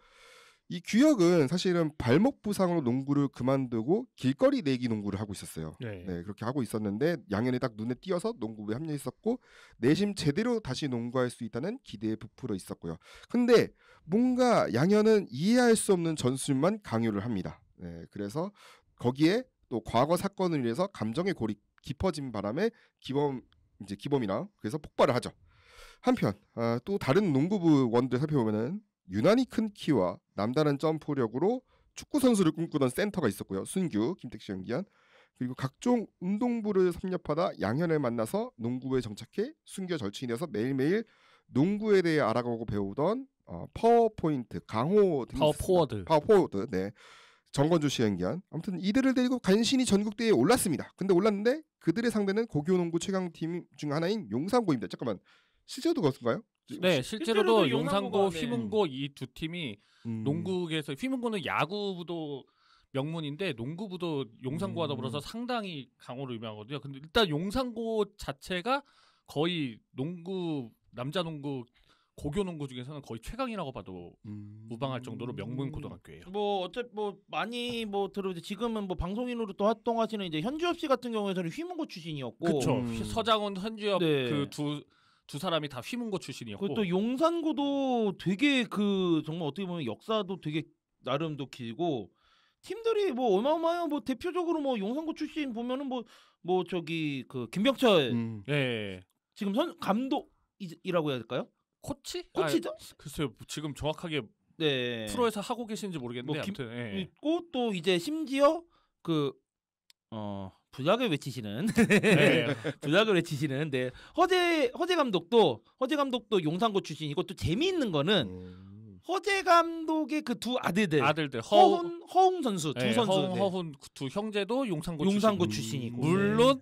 이 규혁은 사실은 발목 부상으로 농구를 그만두고 길거리 내기 농구를 하고 있었어요. 네, 네 그렇게 하고 있었는데 양현이 딱 눈에 띄어서 농구부에 합류했었고 내심 제대로 다시 농구할 수 있다는 기대에 부풀어 있었고요. 근데 뭔가 양현은 이해할 수 없는 전술만 강요를 합니다. 네, 그래서 거기에 또 과거 사건을 위해서 감정의 골이 깊어진 바람에 기범 이제 기범이랑 그래서 폭발을 하죠. 한편 아, 또 다른 농구부 원들 살펴보면은 유난히 큰 키와 남다른 점프력으로 축구 선수를 꿈꾸던 센터가 있었고요. 순규, 김택시 연기한 그리고 각종 운동부를 섭렵하다 양현을 만나서 농구에 정착해 순규 절친이돼서 매일매일 농구에 대해 알아가고 배우던 어, 파워포인트 강호 등 파워포워드 파워포워드 네 정건주 시 연기한 아무튼 이들을 데리고 간신히 전국대회에 올랐습니다. 근데 올랐는데 그들의 상대는 고교농구 최강팀 중 하나인 용산고입니다. 잠깐만 실제로도 그렇습가요 네, 실제로도, 용산고, 휘문고 이 두 팀이 음. 농구에서 휘문고는 야구부도 명문인데 농구부도 용산고와 더불어서 음. 상당히 강호를의미하거든요 근데 일단 용산고 자체가 거의 농구 남자 농구 고교 농구 중에서는 거의 최강이라고 봐도 음. 무방할 정도로 명문 고등학교예요. 뭐 어째 뭐 많이 뭐 들어 이지 지금은 뭐 방송인으로 또 활동하시는 이제 현주엽 씨 같은 경우에는 휘문고 출신이었고, 그쵸. 음. 서장훈 현주엽 네. 그두 두 사람이 다 휘문고 출신이었고 또 용산고도 되게 그 정말 어떻게 보면 역사도 되게 나름도 길고 팀들이 뭐 어마어마해요. 뭐 대표적으로 뭐 용산고 출신 보면은 뭐뭐 뭐 저기 그 김병철 음. 예. 예, 예. 지금 선 감독이라고 해야 될까요? 코치? 코치죠? 아, 글쎄요. 지금 정확하게 네. 프로에서 하고 계신지 모르겠는데 뭐 김, 아무튼 예. 있고 또 이제 심지어 그어 주작을 외치시는 네. [LAUGHS] 작을 외치시는 네. 허재 허재 감독도 허재 감독도 용산고 출신이고 또 재미있는 거는 음. 허재 감독의 그 두 아들들 아들들 허, 훈 허웅 선수 네. 두 선수 허웅, 네. 허훈 그 두 형제도 용산고 용산고 출신. 이고 물론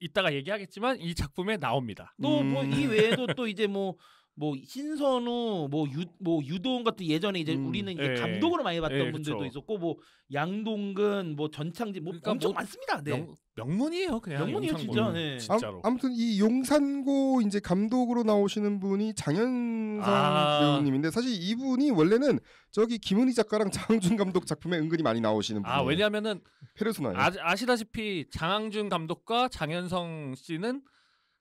이따가 얘기하겠지만 이 작품에 나옵니다. 또 뭐이 음. 외에도 또 이제 뭐뭐 신선우 뭐유뭐 뭐, 뭐 유도원 같은 예전에 이제 음. 우리는 이제 예, 감독으로 많이 봤던 예, 분들도 그쵸. 있었고 뭐 양동근 뭐 전창진 뭐 그러니까 엄청 뭐 많습니다. 네. 명, 문이에요 그냥 명문이에요 진짜. 네. 진짜로. 아, 무튼이 용산고 이제 감독으로 나오시는 분이 장현상 아. 배우님인데 사실 이분이 원래는 저기 김은희 작가랑 [LAUGHS] 장항준 감독 작품에 은근히 많이 나오시는 아, 분이에요. 아 왜냐하면은 페르소나 아, 아시다시피 장항준 감독과 장현성 씨는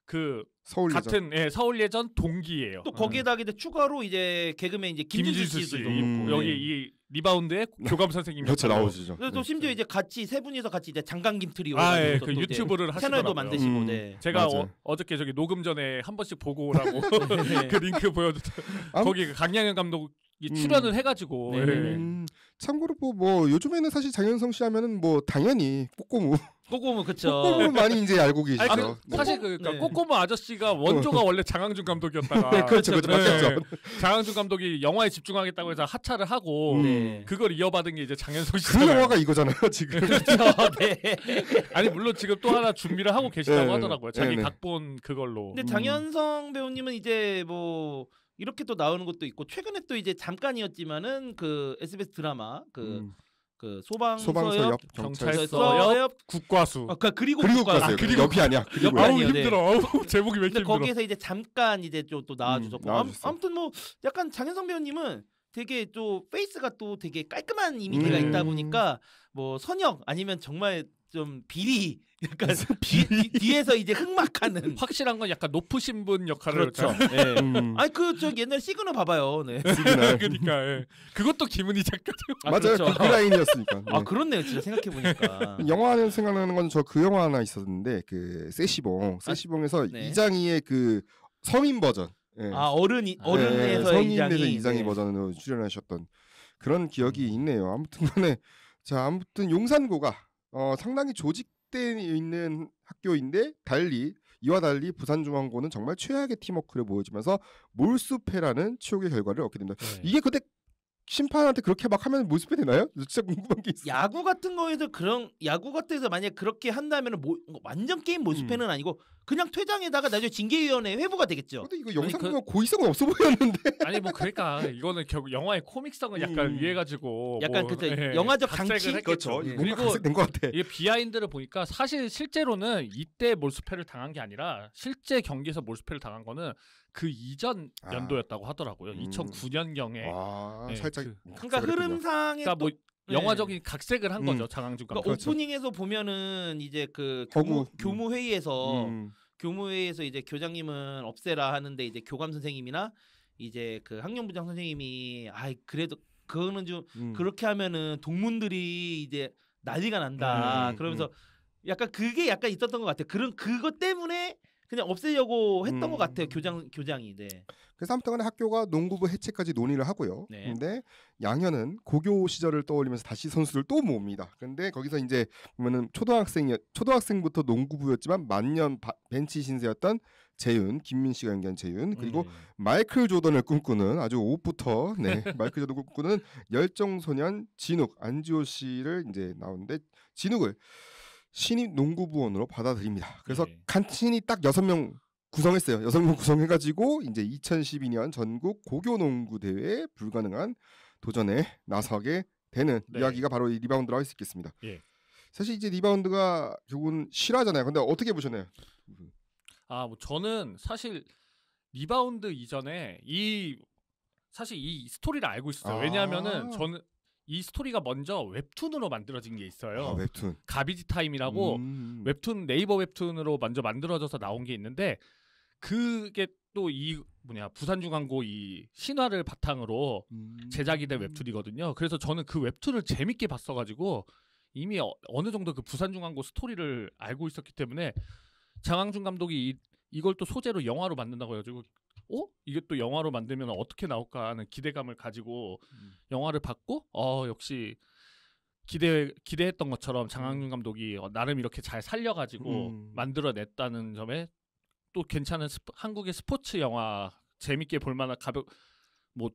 그 서울 같은 예 서울 예전 동기예요. 또 거기에다 음. 추가로 이제 개그맨 이제 김진수 씨도 있고 음. 여기 이 리바운드의 네. 교감 선생님 그렇 나오시죠. 또 네. 심지어 이제 같이 세 분이서 같이 이제 장강김 트리오 아, 예, 그 유튜브를 하시 채널도 만드시고 음. 네. 제가 어, 저께 저기 녹음 전에 한 번씩 보고 [LAUGHS] 오라고 네. 그 링크 보여줬죠. 거기 그 강양현 감독 이 음. 출연을 음. 해가지고. 네. 예. 음. 참고로 뭐, 뭐 요즘에는 사실 장현성 씨 하면은 뭐 당연히 꼬꼬무 꼬꼬무 그쵸. 꼬꼬무 많이 이제 알고 계시죠. 아니, 그, 네. 사실 그, 러니까 네. 꼬꼬무 아저씨가 원조가 원래 장항준 감독이었다가 네, 그렇죠, 그렇죠, 네. 맞겠죠. 장항준 감독이 영화에 집중하겠다고 해서 하차를 하고 음. 그걸 이어받은 게 이제 장현석 씨. 그 영화가 이거잖아요 지금. [LAUGHS] 그렇죠. 네. 아니 물론 지금 또 하나 준비를 하고 계시다고 네. 하더라고요. 자기 네, 각본 그걸로. 근데 음. 장현성 배우님은 이제 뭐. 이렇게 또 나오는 것도 있고 최근에 또 이제 잠깐이었지만은 그 SBS 드라마 그 음. 그 소방서역, 소방서역 경찰서, 역 국과수. 아, 그러니까 그리고 그리고 국과수. 아, 그리고 옆이 아니야. 그리고 옆이 아니야. 네. 힘들어. 제목이 왜 힘들어. 거기에서 이제 잠깐 이제 좀또 나와주셨고. 음, 아무튼 뭐 약간 장현성 배우님은 되게 또 페이스가 또 되게 깔끔한 이미지가 음. 있다 보니까 뭐 선역 아니면 정말 좀 비리 약간 비리? 뒤, 에서 이제 흑막하는 [LAUGHS] 확실한 건 약간 높으신 분 역할을 그렇죠. 네. 음. 아니 그저 옛날 시그널 봐봐요. 네. [LAUGHS] 시그널. [LAUGHS] 그러니까 예. 그것도 김은희 작가죠. 아, 맞아요. 그렇죠. 그 라인이었으니까. 아, 네. 아 그렇네요. 진짜 생각해 보니까. 영화는 생각나는 건 저 그 영화 하나 있었는데 그 세시봉 아, 세시봉에서 아, 네. 이장희의 그 서민 버전. 예. 아 어른이 예, 어른에서 예, 이장이, 이장이, 이 버전으로 출연하셨던 그런 기억이 음. 있네요. 아무튼간에 자 아무튼 용산고가 어, 상당히 조직되어 있는 학교인데 달리 이와 달리 부산중앙고는 정말 최악의 팀워크를 보여주면서 몰수패라는 치욕의 결과를 얻게 됩니다. 네. 이게 그때 심판한테 그렇게 막 하면 모습이 되나요? 진짜 궁금한 게있어 야구 같은 거에서 그런 야구 같은 데서 만약 그렇게 한다면 뭐, 완전 게임 모습회는 음. 아니고 그냥 퇴장에다가 나중에 징계위원회 회부가 되겠죠. 근데 이거 영상 그 보면 그... 고의성은 없어 보였는데. [LAUGHS] 아니 뭐 그러니까 이거는 결국 영화의 코믹성을 약간 음. 위해가지고 약간 뭐, 그죠 예, 영화적 장치 그렇죠. 예. 그리고 된것 같아. 이 비하인드를 보니까 사실 실제로는 이때 몰수패를 당한 게 아니라 실제 경기에서 몰수패를 당한 거는 그 이전 아. 연도였다고 하더라고요. 음. 2009년경에 아, 네, 살짝 그, 그러니까 흐름상에 그러니까 뭐 네. 영화적인 각색을 한 거죠. 음. 장항준 감독. 그러니까 오프닝에서 보면은 이제 그 교무, 교무 회의에서 음. 음. 교무 회의에서 이제 교장님은 없애라 하는데 이제 교감 선생님이나 이제 그 학년부장 선생님이 아 그래도 그거는 좀 음. 그렇게 하면은 동문들이 이제 난리가 난다. 음, 그러면서 음. 약간 그게 약간 있었던 것 같아요. 그런 그것 때문에 그냥 없애려고 했던 음. 것 같아요. 음. 교장 교장이. 네. 그래서 아무튼 간에 학교가 농구부 해체까지 논의를 하고요. 네. 근데 양현은 고교 시절을 떠올리면서 다시 선수를 또 모읍니다. 근데 거기서 이제 보면은 초등학생이 초등학생부터 농구부였지만 만년 바, 벤치 신세였던 재윤, 김민 씨가 연기한 재윤, 그리고 네. 마이클 조던을 꿈꾸는 아주 옷부터 네, [LAUGHS] 마이클 조던 을 꿈꾸는 열정 소년 진욱 안지호 씨를 이제 나오는데 진욱을 신입 농구부원으로 받아들입니다. 그래서 네. 간신히 딱 여섯 명 구성했어요. 여섯 명 구성해가지고 이제 2012년 전국 고교 농구 대회 불가능한 도전에 나서게 되는 네. 이야기가 바로 이 리바운드라고 할 수 있겠습니다. 예. 사실 이제 리바운드가 결국은 실화잖아요. 근데 어떻게 보셨나요? 아, 뭐 저는 사실 리바운드 이전에 이 사실 이 스토리를 알고 있었어요. 아. 왜냐하면은 저는 이 스토리가 먼저 웹툰으로 만들어진 게 있어요. 아, 웹툰. 가비지 타임이라고 음. 웹툰 네이버 웹툰으로 먼저 만들어져서 나온 게 있는데 그게 또 이 뭐냐 부산중앙고 이 신화를 바탕으로 음. 제작이 된 웹툰이거든요. 그래서 저는 그 웹툰을 재밌게 봤어가지고 이미 어, 느 정도 그 부산중앙고 스토리를 알고 있었기 때문에 장항준 감독이 이, 이걸 또 소재로 영화로 만든다고 해가지고 어? 이게 또 영화로 만들면 어떻게 나올까 하는 기대감을 가지고 음. 영화를 봤고 어 역시 기대 기대했던 것처럼 장항윤 음. 감독이 어, 나름 이렇게 잘 살려가지고 음. 만들어냈다는 점에 또 괜찮은 스포, 한국의 스포츠 영화 재밌게 볼만한 가볍 뭐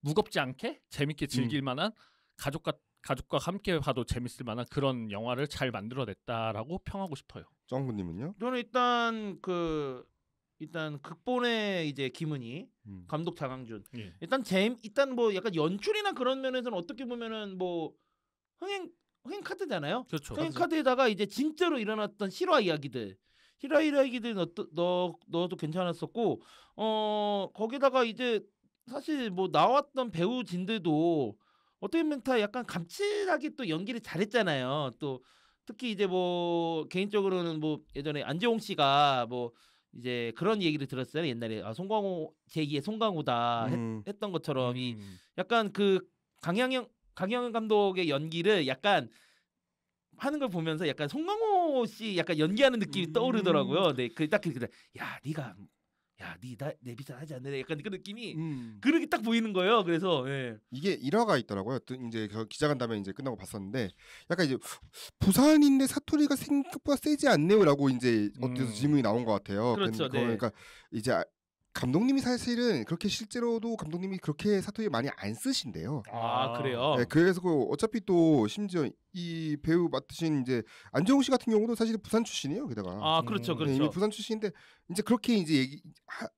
무겁지 않게 재밌게 즐길만한 음. 가족과 가족과 함께 봐도 재밌을 만한 그런 영화를 잘 만들어냈다라고 평하고 싶어요. 정구님은요? 저는 일단 그 일단 극본의 이제 김은희 음. 감독 장항준 예. 일단 재 일단 뭐 약간 연출이나 그런 면에서는 어떻게 보면은 뭐 흥행 흥행 카드잖아요. 그렇죠. 흥행 카드에다가 이제 진짜로 일어났던 실화 이야기들 실화 이야기들 넣, 넣, 넣어도 괜찮았었고 어 거기다가 이제 사실 뭐 나왔던 배우진들도 어떻게 보면 다 약간 감칠하게 또 연기를 잘했잖아요. 또 특히 이제 뭐 개인적으로는 뭐 예전에 안재홍 씨가 뭐 이제 그런 얘기를 들었어요 옛날에 아 송강호 제기의 송강호다 음. 했, 던 것처럼 이 음. 약간 그 강양영 강양영 감독의 연기를 약간 하는 걸 보면서 약간 송강호 씨 약간 연기하는 느낌이 음. 떠오르더라고요. 네, 그딱 그 야, 네가 야, 니 내 비슷 하지 않네. 약간 그 느낌이 음. 그렇게 딱 보이는 거예요. 그래서 예. 이게 일화가 있더라고요. 이제 기자간담회 이제 끝나고 봤었는데 약간 이제 부산인데 사투리가 생각보다 세지 않네요라고 이제 어디서 음. 질문이 나온 것 같아요. 그렇죠. 그, 그러니까 네. 그러니까 이제 아, 감독님이 사실은 그렇게 실제로도 감독님이 그렇게 사투리 많이 안 쓰신대요. 아, 그래요? 네, 그래서 그 어차피 또 심지어 이 배우 맡으신 이제 안정우 씨 같은 경우도 사실 부산 출신이에요. 게다가 아 그렇죠, 음. 네, 그렇죠. 이미 부산 출신인데 이제 그렇게 이제 얘기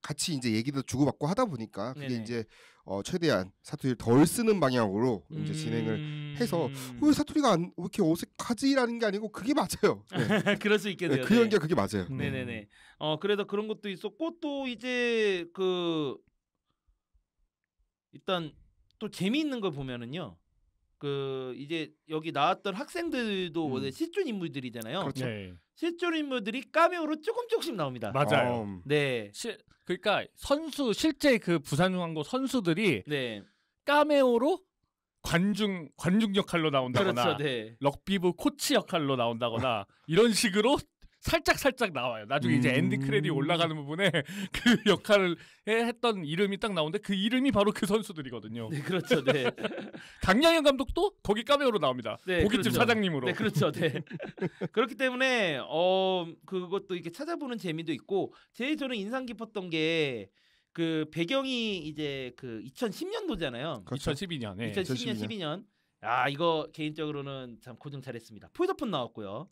같이 이제 얘기도 주고받고 하다 보니까 그게 네네. 이제 어, 최대한 사투리를 덜 쓰는 방향으로 음... 이제 진행을 해서 음. 왜 사투리가 안, 왜 이렇게 어색하지라는 게 아니고 그게 맞아요. [LAUGHS] 네. 그럴 수 있겠네요. 네, 그 연기가 네. 그게 맞아요. 네네네. 네, 네. 어 그래서 그런 것도 있었고 또 이제 그 일단 또 재미있는 걸 보면은요. 그 이제 여기 나왔던 학생들도 음. 원래 실존 인물들이잖아요. 그렇죠. 네. 실존 인물들이 까메오로 조금 조금씩 나옵니다. 맞아요. 어. 네. 실 그러니까 선수 실제 그부산중앙고 선수들이 네. 까메오로 관중 관중 역할로 나온다거나 그렇죠, 네. 럭비부 코치 역할로 나온다거나 이런 식으로 살짝 살짝 나와요. 나중에 음... 이제 엔드 크레딧 올라가는 부분에 [LAUGHS] 그 역할을 했던 이름이 딱 나오는데 그 이름이 바로 그 선수들이거든요. 네, 그렇죠. 네. [LAUGHS] 강양현 감독도 거기 까메오로 나옵니다. 네, 고깃집 그렇죠. 사장님으로. 네, 그렇죠. 네. [LAUGHS] 그렇기 때문에 어 그것도 이렇게 찾아보는 재미도 있고 제일 저는 인상 깊었던 게 그 배경이 이제 그 2010년도잖아요. 그렇죠. 2012년. 네. 2010년 12년. 아 이거 개인적으로는 참 고정 잘했습니다. 폴더폰 나왔고요.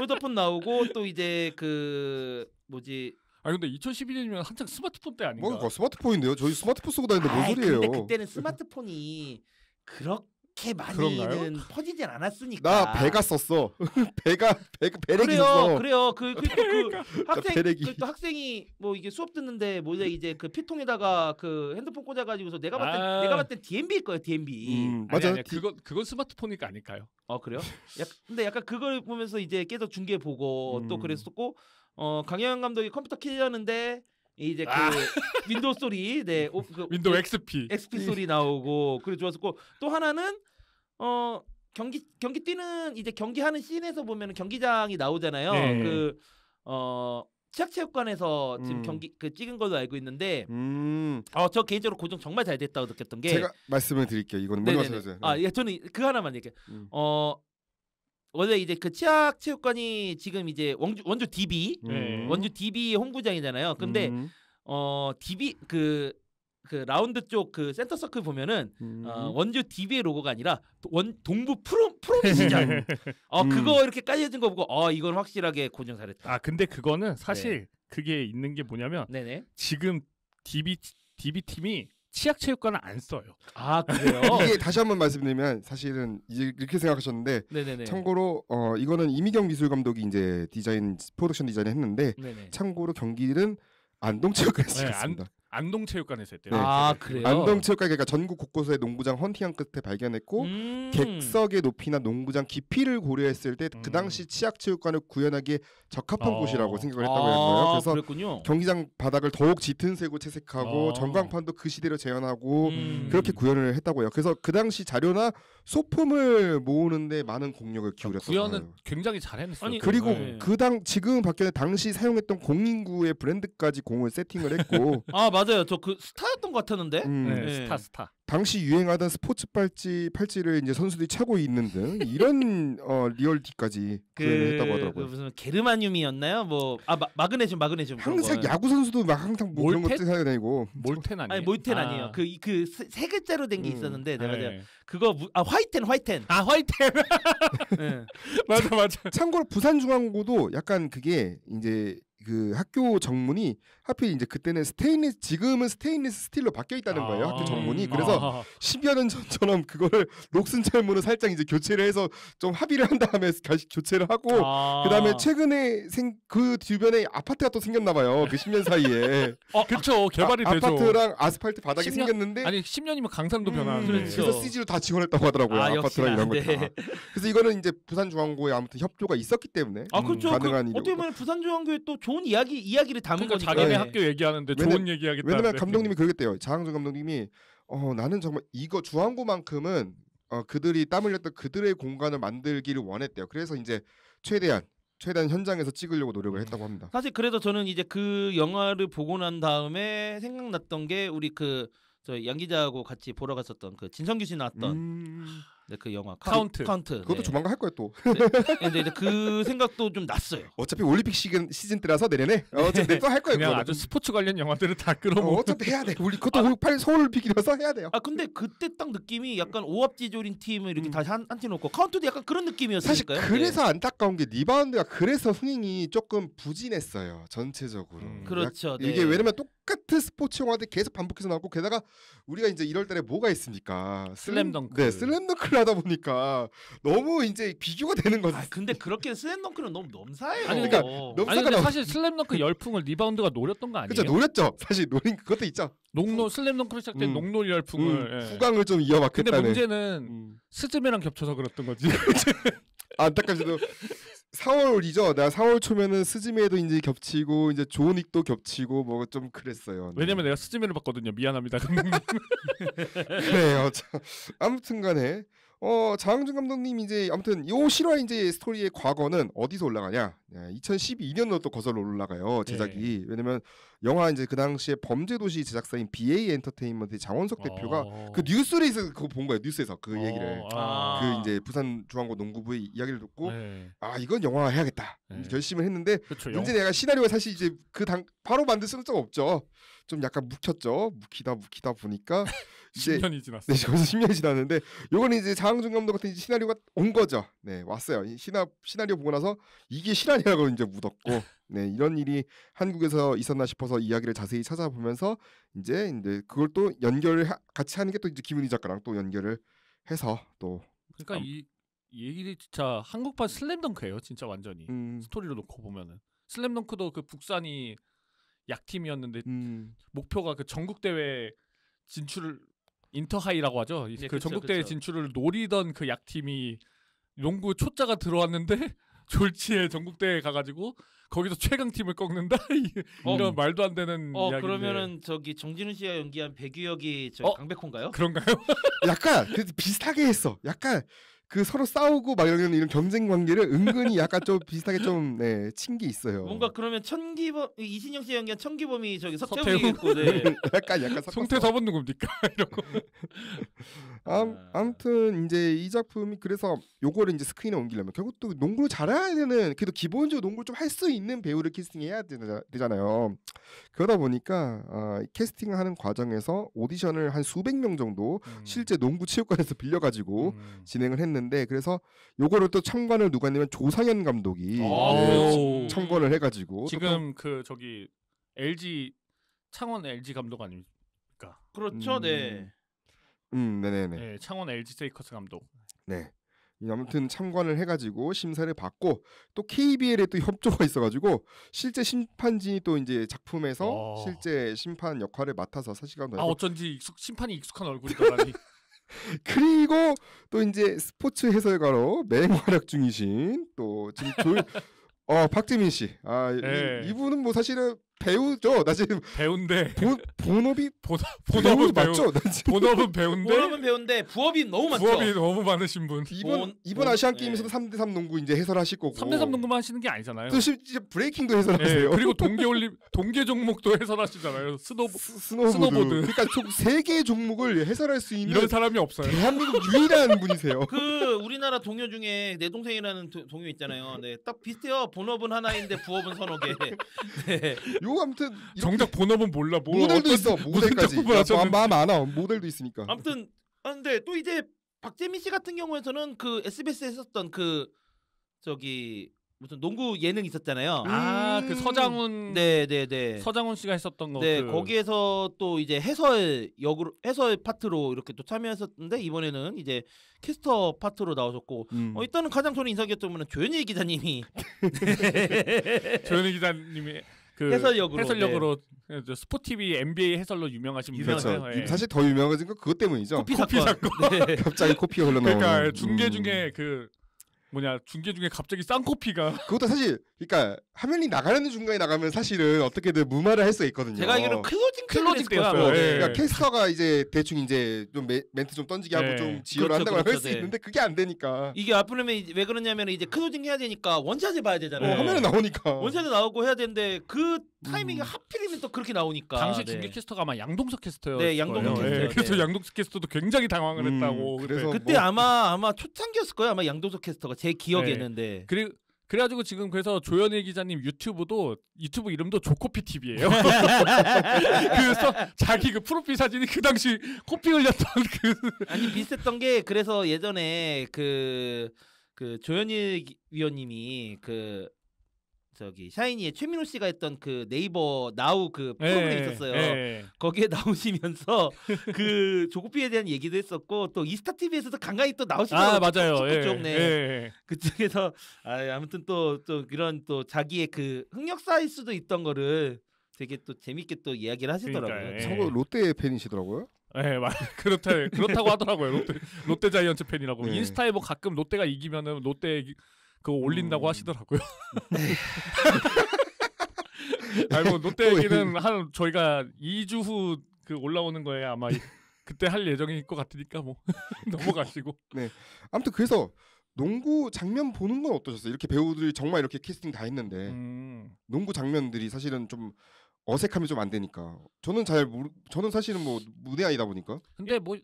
휴대폰 나오고 또 이제 그 뭐지 아 근데 2012년이면 한창 스마트폰 때 아닌가? 뭐 스마트폰인데요. 저희 스마트폰 쓰고 다니는데 뭔 아이, 소리예요? 근데 그때는 스마트폰이 그렇게 그렇게 많이는 퍼지진 않았으니까. 나 배가 썼어. [LAUGHS] 배가 배 배렉이 그래요, 그래요. 그, 그, 그, 그 [LAUGHS] 학생 그, 또 학생이 뭐 이게 수업 듣는데 뭐 이제 그 피통에다가 그 핸드폰 꽂아가지고서 내가 봤던 아... 내가 봤던 DMB일 거예 DMB. 음, 맞아. 요 그거 그건 스마트폰이니까 아닐까요? 어 그래요? 약, 근데 약간 그걸 보면서 이제 계속 중계 보고 음. 또 그랬었고 어 강영 감독이 컴퓨터 키자는데 이제 아. 그 아. 윈도우 소리, 네, 오, 그, [LAUGHS] 윈도우 XP, XP 음. 소리 나오고 그래 좋았었고 또 하나는 어 경기 경기 뛰는 이제 경기하는 씬에서 보면 경기장이 나오잖아요. 네. 그어 시합체육관에서 지금 음. 경기 그 찍은 걸로 알고 있는데 음. 어저 개인적으로 고정 정말 잘 됐다고 느꼈던 게 제가 말씀을 드릴게요 이거는 몰라서 네, 네, 네. 아 예, 저는 그 하나만 얘기해 음. 어 원래 이제 그 치악 체육관이 지금 이제 원주 원주 DB 음. 네. 원주 DB 홈구장이잖아요. 근데 음. 어 DB 그 그 라운드 쪽 그 센터 서클 보면은 음. 어, 원주 DB의 로고가 아니라 원 동부 프롬프롬시장어 [LAUGHS] 음. 그거 이렇게 깔려진 거 보고 어 이건 확실하게 고정 잘했다. 아 근데 그거는 네. 사실 네. 그게 있는 게 뭐냐면 네네. 지금 DB DB 팀이 치약체육관을 안 써요. 아 그래요? [LAUGHS] 이게 다시 한번 말씀드리면 사실은 이렇게 생각하셨는데 네네네. 참고로 어 이거는 이미경 미술 감독이 이제 디자인 프로덕션 디자인을 했는데 네네. 참고로 경기는 안동체육관에서 네, 습니다 안동체육관에서 했대요. 네. 아 네. 그래요? 안동체육관 그러니까 전국 곳곳의 농구장 헌팅한 끝에 발견했고 음. 객석의 높이나 농구장 깊이를 고려했을 때그 음. 당시 치악체육관을 구현하기에 적합한 어. 곳이라고 생각을 했다고 했어요. 아, 그래서 그랬군요. 경기장 바닥을 더욱 짙은 색으로 채색하고 어. 전광판도 그 시대로 재현하고 음. 그렇게 구현을 했다고요. 그래서 그 당시 자료나 소품을 모으는데 많은 공력을 아, 기울였어요. 구현은 굉장히 잘했어요. 아니, 그리고 네. 그당 지금 밖에 당시 사용했던 공인구의 브랜드까지 공을 세팅을 했고 [LAUGHS] 아 맞. 맞아요. 저 그 스타였던 것 같았는데. 음. 네, 네. 스타 네. 스타. 당시 유행하던 스포츠 팔찌 팔찌를 이제 선수들이 차고 있는 등 이런 [LAUGHS] 어, 리얼티까지 그, 했다고 하더라고요. 무슨 게르마늄이었나요? 뭐 아 마그네슘 마그네슘. 항상 야구 선수도 막 항상 뭐 그런 거 생각이 다고 몰텐 아니에요? 아니 몰텐 아. 니에요 그 그 세 글자로 된게 음. 있었는데 음. 내가 아, 아, [LAUGHS] 네. 그거 아 화이텐 화이텐. 아 화이텐. 네. 맞아 맞아. 참고로 부산 중앙고도 약간 그게 이제 그 학교 정문이 하필 이제 그때는 스테인리스 지금은 스테인리스 스틸로 바뀌어 있다는 아, 거예요 아 학교 정문이 음. 그래서 아 10여 년 전처럼 그거를 녹슨 철문을 살짝 이제 교체를 해서 좀 합의를 한 다음에 다시 교체를 하고 아 그다음에 최근에 생 그 주변에 아파트가 또 생겼나 봐요 그 10년 사이에 어 그쵸 그렇죠. 아, 개발이 아, 되죠 아파트랑 아스팔트 바닥이 10년, 생겼는데 아니 10년이면 강산도 음, 변하는 그렇죠. 그래서 CG로 그렇죠. 다 지원했다고 하더라고요 아, 파트랑 이런 거다 네. 그래서 이거는 이제 부산중앙고에 아무튼 협조가 있었기 때문에 아 그렇죠 음, 그 가능한 그, 어떻게 보면 부산중앙고에 또 조, 좋은 이야기 이야기를 담은 그러니까 거니까. 자기네 네. 학교 얘기하는데 왜냐, 좋은 얘기하겠다. 왜냐면 감독님이 그러대요 장항준 감독님이 어 나는 정말 이거 주한구만큼은 어, 그들이 땀 흘렸던 그들의 공간을 만들기를 원했대요. 그래서 이제 최대한 최대한 현장에서 찍으려고 노력을 했다고 음. 합니다. 사실 그래서 저는 이제 그 영화를 보고 난 다음에 생각났던 게 우리 그저 양기자하고 같이 보러 갔었던 그 진성규 씨 나왔던 음... 네, 그 영화 카운트. 그, 카운트. 네. 그것도 네. 조만간 할 거예요 또. 네, 근데 이제 그 생각도 좀 났어요. 어차피 올림픽 시즌 시즌 때라서 내년에 어쨌든 또할 거예요. 그냥 아주 스포츠 관련 영화들을 다 끌어모. 어, 어차피 해야 돼. [LAUGHS] 우리 그것도 아, 8 서울 올림픽이라서 해야 돼요. 아 근데 그때 딱 느낌이 약간 오합지졸인 팀을 이렇게 음. 다시 한한팀 놓고 카운트도 약간 그런 느낌이었어요. 사실 그래서 네. 안타까운 게 리바운드가 그래서 흥행이 조금 부진했어요 전체적으로. 음. 그렇죠. 네. 이게 왜냐면 똑같은 스포츠 영화들 계속 반복해서 나왔고 게다가 우리가 이제 1월 달에 뭐가 있습니까? 슬램덩크. 네, 슬램덩크. 덩크를 하다 보니까 너무 이제 비교가 되는 거죠. 아, 근데 그렇게 슬램덩크는 너무 넘사예요. 아니 그러니까 어. 넘사가 아니, 근데 넘- 사실 슬램덩크 열풍을 리바운드가 노렸던 거 그렇죠. 아니에요? 그렇 노렸죠. 사실 노린 그것도 있죠. 농노 슬램덩크로 시작된 음. 농노 열풍을. 음, 예. 후광을 좀 이어받겠다는. 문제는 음. 스즈메랑 겹쳐서 그랬던 거지. [LAUGHS] 안타깝게도 4월이죠. 나 4월 초면은 스즈메도 이제 겹치고 이제 조닉도 겹치고 뭐좀 그랬어요. 네. 왜냐면 내가 스즈메를 봤거든요. 미안합니다. [LAUGHS] 그래요. 참. 아무튼간에 어, 장항준 감독님 이제 아무튼 요 실화 이제 스토리의 과거는 어디서 올라가냐? 2012년으로 또 거슬러 올라가요 네. 제작이 네. 왜냐면 영화 이제 그 당시에 범죄도시 제작사인 BA 엔터테인먼트의 장원석 대표가 오. 어. 그 뉴스에서 그거 본 거예요 뉴스에서 그 오. 어. 얘기를 아. 그 이제 부산 중앙고 농구부의 이야기를 듣고 네. 아 이건 영화 해야겠다 네. 결심을 했는데 그쵸, 그렇죠. 문제 내가 시나리오가 사실 이제 그 당 바로 만들 수는 없죠 좀 약간 묵혔죠 묵히다 묵히다 보니까 [LAUGHS] 10년이 지났어. 네, 거기 10년이 지났는데 요거는 이제 장항준 감독 같은 시나리오가 온 거죠. 네, 왔어요. 시나, 시나리오 보고 나서 이게 실화냐고 이제 묻었고 네, 이런 일이 한국에서 있었나 싶어서 이야기를 자세히 찾아보면서 이제 이제 그걸 또 연결을 하, 같이 하는 게 또 이제 김은희 작가랑 또 연결을 해서 또 그러니까 참, 이 얘기를 진짜 한국판 슬램덩크예요. 진짜 완전히 음. 스토리로 놓고 보면은 슬램덩크도 그 북산이 약팀이었는데 음. 목표가 그 전국 대회 진출을 인터하이라고 하죠. 예, 그 전국대회 진출을 노리던 그 약팀이 농구 초짜가 들어왔는데 [LAUGHS] 졸지에 전국대회 가가지고 거기서 최강팀을 꺾는다 [LAUGHS] 어. 이런 어. 말도 안 되는 어 이야기인데. 그러면은 저기 정진우 씨가 연기한 백유혁이 저 어? 강백호인가요? 그런가요? [LAUGHS] 약간 그 비슷하게 했어. 약간 그 서로 싸우고 막 이런 이런 경쟁 관계를 은근히 약간 좀 비슷하게 좀 네, 친게 있어요. 뭔가 그러면 천기범 이신영 씨 연기한 천기범이 저기 석태웅이고 네. [LAUGHS] 약간 약간 섞태 사본는 겁니까? 이런 거. 아, 아무튼 네. 이제 이 작품이 그래서 요거를 이제 스크린에 옮기려면 결국 또 농구를 잘해야 되는 그래도 기본적으로 농구를 좀할 수 있는 배우를 캐스팅해야 되잖아요. 그러다 보니까 어, 아, 캐스팅하는 과정에서 오디션을 한 수백 명 정도 음. 실제 농구 체육관에서 빌려가지고 음. 진행을 했는데 그래서 요거를 또 참관을 누가 했냐면 조상현 감독이 네, 참관을 해가지고 지금 그 저기 LG 창원 LG 감독 아닙니까? 그렇죠, 네. 음. 네. 음, 네네네. 네, 창원 LG 세이커스 감독. 네. 아무튼 참관을 해가지고 심사를 받고 또 KBL에 또 [LAUGHS] 협조가 있어가지고 실제 심판진이 또 이제 작품에서 어... 실제 심판 역할을 맡아서 사실감도 아 어쩐지 익숙, 심판이 익숙한 얼굴이더라니 [LAUGHS] 그리고 또 이제 스포츠 해설가로 맹활약 중이신 또 지금 조어 [LAUGHS] 박재민 씨아 네. 이분은 뭐 사실은 배우죠. 나 지금 배운데 본업이 본업 [LAUGHS] 본업은 배우, 맞죠? 본업은 배운데 본업은 배운데 부업이 너무 많죠. 부업이 너무 많으신 분. 이번 본, 이번 아시안 게임에서 네. 3대 3 농구 이제 해설하실 거고. 3대 3 농구만 하시는 게 아니잖아요. 또 실제 브레이킹도 해설하세요. 네, 그리고 동계 올림 동계 종목도 해설하시잖아요. 스노 스, 스노보드. 스노보드. 그러니까 총 세 개 종목을 해설할 수 있는 이런 사람이 없어요. 대한민국 유일한 분이세요. [LAUGHS] 그 우리나라 동료 중에 내 동생이라는 동료 있잖아요. 네, 딱 비슷해요. 본업은 하나인데 부업은 서너 개. [LAUGHS] 네. 요 아무튼 정작 본업은 몰라. 뭐 모델도 있어. 모델까지. 그러니까 마음 안 와. 모델도 있으니까. 아무튼 아, 근데 또 이제 박재민 씨 같은 경우에서는 그 SBS에 했었던 그 저기 무슨 농구 예능 있었잖아요. 아, 그 음. 서장훈 네, 네, 네. 서장훈 씨가 했었던 거. 네, 그... 거기에서 또 이제 해설 역으로 해설 파트로 이렇게 또 참여했었는데 이번에는 이제 캐스터 파트로 나오셨고 음. 어, 일단은 가장 저는 인상깊었던 분은 조현일 기자님이 [LAUGHS] 조현일 기자님이 그 해설력으로 해설력으로 네. 스포티비 NBA 해설로 유명하신 분이죠. 그렇죠. 네. 사실 더 유명해진 건 그것 때문이죠. 코피, 사건. 사건. 네. [LAUGHS] 갑자기 코피 흘러나오는. 그러니까 중계 음. 중에 음. 그 뭐냐 중계 중에 갑자기 쌍코피가 [LAUGHS] 그것도 사실 그러니까 화면이 나가는 중간에 나가면 사실은 어떻게든 무마를 할수가 있거든요. 제가 알기로 클로징 클로징 때였어요. 그러니까 네. 캐스터가 이제 대충 이제 좀 매, 멘트 좀 던지게 하고 예. 좀 지요를 그렇죠, 한다고 그렇죠, 할수 네. 있는데 그게 안 되니까 이게 앞으로면 왜 그러냐면 이제 클로징 해야 되니까 원샷을 봐야 되잖아요. 어, 화면에 나오니까 원샷을 나오고 해야 되는데 그 타이밍이 음. 하필이면 또 그렇게 나오니까 당시 중계 네. 캐스터가 아마 양동석 캐스터요 네, 양동석 네, 네. 그래서 네. 양동석 캐스터도 굉장히 당황을 음, 했다고. 그래서 그때 뭐... 아마 아마 초창기였을 거예요. 아마 양동석 캐스터가 제 기억에는 네. 그리고 그래가지고 지금 그래서 조현일 기자님 유튜브도 유튜브 이름도 조코피 TV예요. [LAUGHS] 그래서 자기 그 프로필 사진이 그 당시 코피 흘렸던 그 아니 비슷했던 게 그래서 예전에 그그 그 조현일 위원님이 그 저기 샤이니의 최민호 씨가 했던 그 네이버 나우 그 예, 프로그램 이 있었어요. 에이. 예. 거기에 [LAUGHS] 나오시면서 그 조국비에 대한 얘기도 했었고 또 이스타 TV에서도 간간히 또 나오시고 아 맞아요. 그쪽 예, 네 그쪽에서 아, 아무튼 또또 또 이런 또 자기의 그 흑역사일 수도 있던 거를 되게 또 재밌게 또 이야기를 하시더라고요. 참고 롯데 팬이시더라고요. 네, 말 [LAUGHS] 그렇다 그렇다고 하더라고요. 롯데 롯데 자이언츠 팬이라고. 네. 인스타에 뭐 가끔 롯데가 이기면은 롯데 그거 올린다고 음... 하시더라고요. [LAUGHS] 아니 뭐 롯데 얘기는 한 저희가 2주 후 그 올라오는 거에 아마 그때 할 예정일 것 같으니까 뭐 [LAUGHS] 넘어가시고. 네. 아무튼 그래서 농구 장면 보는 건 어떠셨어요? 이렇게 배우들이 정말 이렇게 캐스팅 다 했는데 음. 농구 장면들이 사실은 좀 어색함이 좀 안 되니까 저는 잘 모르 저는 사실은 뭐 무대 아이다 보니까 근데 뭐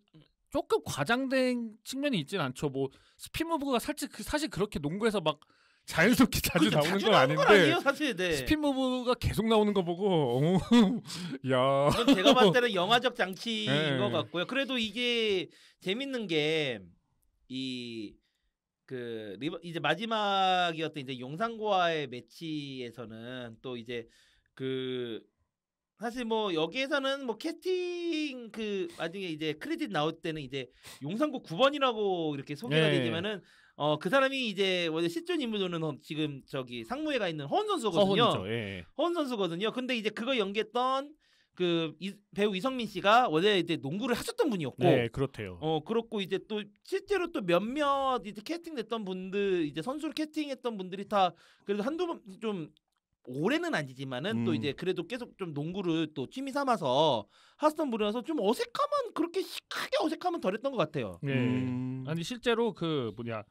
조금 과장된 측면이 있진 않죠. 뭐 스피무브가 살짝 그 사실 그렇게 농구에서 막 자연스럽게 자주 그러 나오는 자주 건 아닌데 아니에요, 사실, 네. 스피무브가 계속 나오는 거 보고 어, [LAUGHS] 야. 이건 제가 봤을 때는 영화적 장치인 네. 것 같고요. 그래도 이게 재밌는 게 이그 리버, 이제 마지막이었던 이제 용산과의 매치에서는 또 이제 그 사실 뭐 여기에서는 뭐 캐스팅 그 나중에 이제 크레딧 나올 때는 이제 용산구 9번이라고 이렇게 소개가 네. 되지만은 어 그 사람이 이제 원래 실존 인물로는 어 지금 저기 상무에 가 있는 허원 선수거든요. 허원죠 예. 예. 허훈 선수거든요. 근데 이제 그걸 연기했던 그 이, 배우 이성민 씨가 원래 이제 농구를 하셨던 분이었고, 네 그렇대요. 어 그렇고 이제 또 실제로 또 몇몇 이제 캐스팅됐던 분들 이제 선수로 캐스팅했던 분들이 다 그래도 한두 번좀 올해는 아니지만은 음. 또 이제 음. 그래도 계속 좀 농구를 또 취미 삼아서 하스턴 부르면서 좀 어색함은 그렇게 크게 어색함은 덜했던 것 같아요. 네. 음. 아니 실제로 그 뭐냐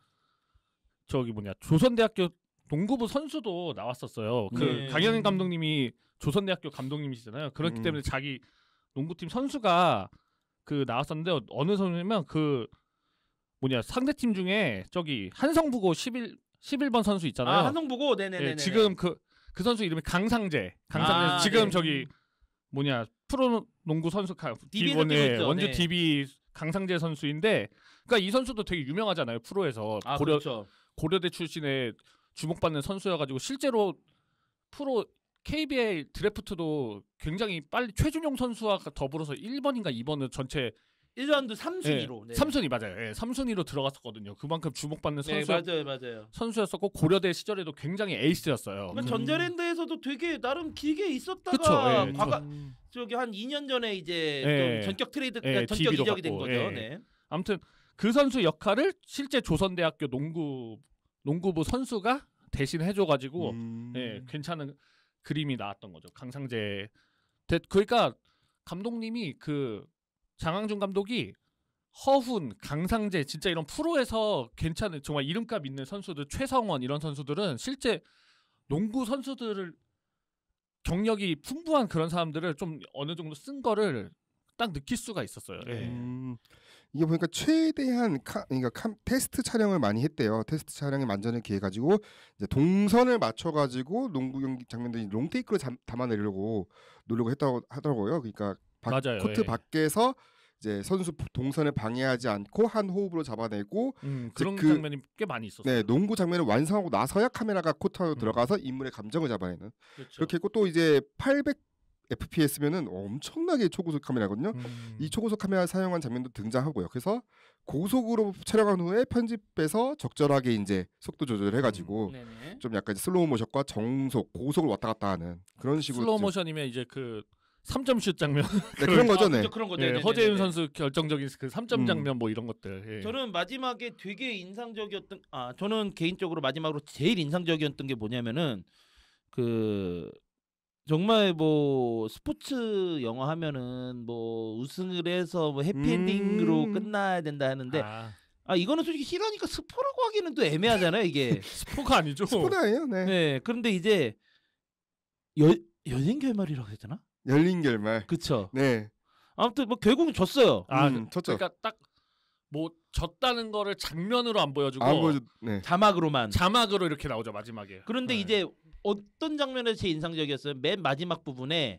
저기 뭐냐 조선대학교 농구부 선수도 나왔었어요. 그 네. 강현인 감독님이 조선대학교 감독님이시잖아요. 그렇기 음. 때문에 자기 농구팀 선수가 그 나왔었는데 어느 선수냐면 그 뭐냐 상대팀 중에 저기 한성부고 11 11번 선수 있잖아요. 아, 한성부고 네네네. 예, 지금 그그 선수 이름이 강상재. 강상재 아, 지금 네. 저기 뭐냐 프로 농구 선수 디원의 그 원주 네. DB 강상재 선수인데, 그러니까 이 선수도 되게 유명하잖아요 프로에서 아, 고려 그렇죠. 고려대 출신의 주목받는 선수여가지고 실제로 프로 KBL 드래프트도 굉장히 빨리 최준용 선수와 더불어서 1번인가 2번은 전체 1라운드 3순위로. 예, 네. 3순위 맞아요. 예, 3순위로 들어갔었거든요. 그만큼 주목받는 네, 선수 맞아요, 맞아요. 선수였었고 고려대 시절에도 굉장히 에이스였어요. 그 전자랜드에서도 되게 나름 길게 있었다가 그쵸, 예, 과거 저기 한 2년 전에 이제 예, 전격 트레이드 예, 그러니까 전격 이적이 갔고, 거죠. 예. 네. 아무튼 그 선수 역할을 실제 조선대학교 농구 농구부 선수가 대신 해줘가지고 음... 예, 괜찮은 그림이 나왔던 거죠. 강상재 그러니까 감독님이 그 장항준 감독이 허훈, 강상재 진짜 이런 프로에서 괜찮은 정말 이름값 있는 선수들 최성원 이런 선수들은 실제 농구 선수들을 경력이 풍부한 그런 사람들을 좀 어느 정도 쓴 거를 딱 느낄 수가 있었어요. 네. 예. 음, 이게 보니까 최대한 카, 그러니까 카, 테스트 촬영을 많이 했대요. 테스트 촬영에 만전을 기해 가지고 이제 동선을 맞춰 가지고 농구 경기 장면들이 롱테이크로 잠, 담아내려고 노력을 했다고 하더라고요. 그러니까 바, 맞아요. 코트 예. 밖에서 이제 선수 동선을 방해하지 않고 한 호흡으로 잡아내고 음, 그런 그, 장면이 꽤 많이 있었어요. 네, 농구 장면을 완성하고 나서야 카메라가 코트 안으로 음. 들어가서 인물의 감정을 잡아내는 그렇죠. 그렇게 있고 또 이제 800 FPS면은 엄청나게 초고속 카메라거든요. 음. 이 초고속 카메라 사용한 장면도 등장하고요. 그래서 고속으로 촬영한 후에 편집해서 적절하게 이제 속도 조절을 해가지고 음. 좀 약간 슬로우 모션과 정속, 고속을 왔다 갔다 하는 그런 식으로 슬로우 모션이면 이제 그 3점슛 장면 네, [LAUGHS] 그런 거죠, 네. 아, 그렇죠. 그런 거. 예, 네, 네, 허재윤 네, 네, 네. 선수 결정적인 그 3점 음. 장면 뭐 이런 것들. 예. 저는 마지막에 되게 인상적이었던 아 저는 개인적으로 마지막으로 제일 인상적이었던 게 뭐냐면은 그 정말 뭐 스포츠 영화 하면은 뭐 우승을 해서 뭐 해피엔딩으로 음... 끝나야 된다 하는데 아. 아. 이거는 솔직히 싫으니까 스포라고 하기는 또 애매하잖아요 이게 [LAUGHS] 스포가 아니죠 스포는 아니에요 네. 네 그런데 이제 여, 연인 결말이라고 했잖아 열린 결말. 그쵸. 네. 아무튼 뭐결국 졌어요. 음, 아, 음, 졌죠. 그러니까 딱 뭐 졌다는 거를 장면으로 안 보여주고 안 보여주... 네. 자막으로만. 자막으로 이렇게 나오죠 마지막에. 그런데 네. 이제 어떤 장면에서 제일 인상적이었어요? 맨 마지막 부분에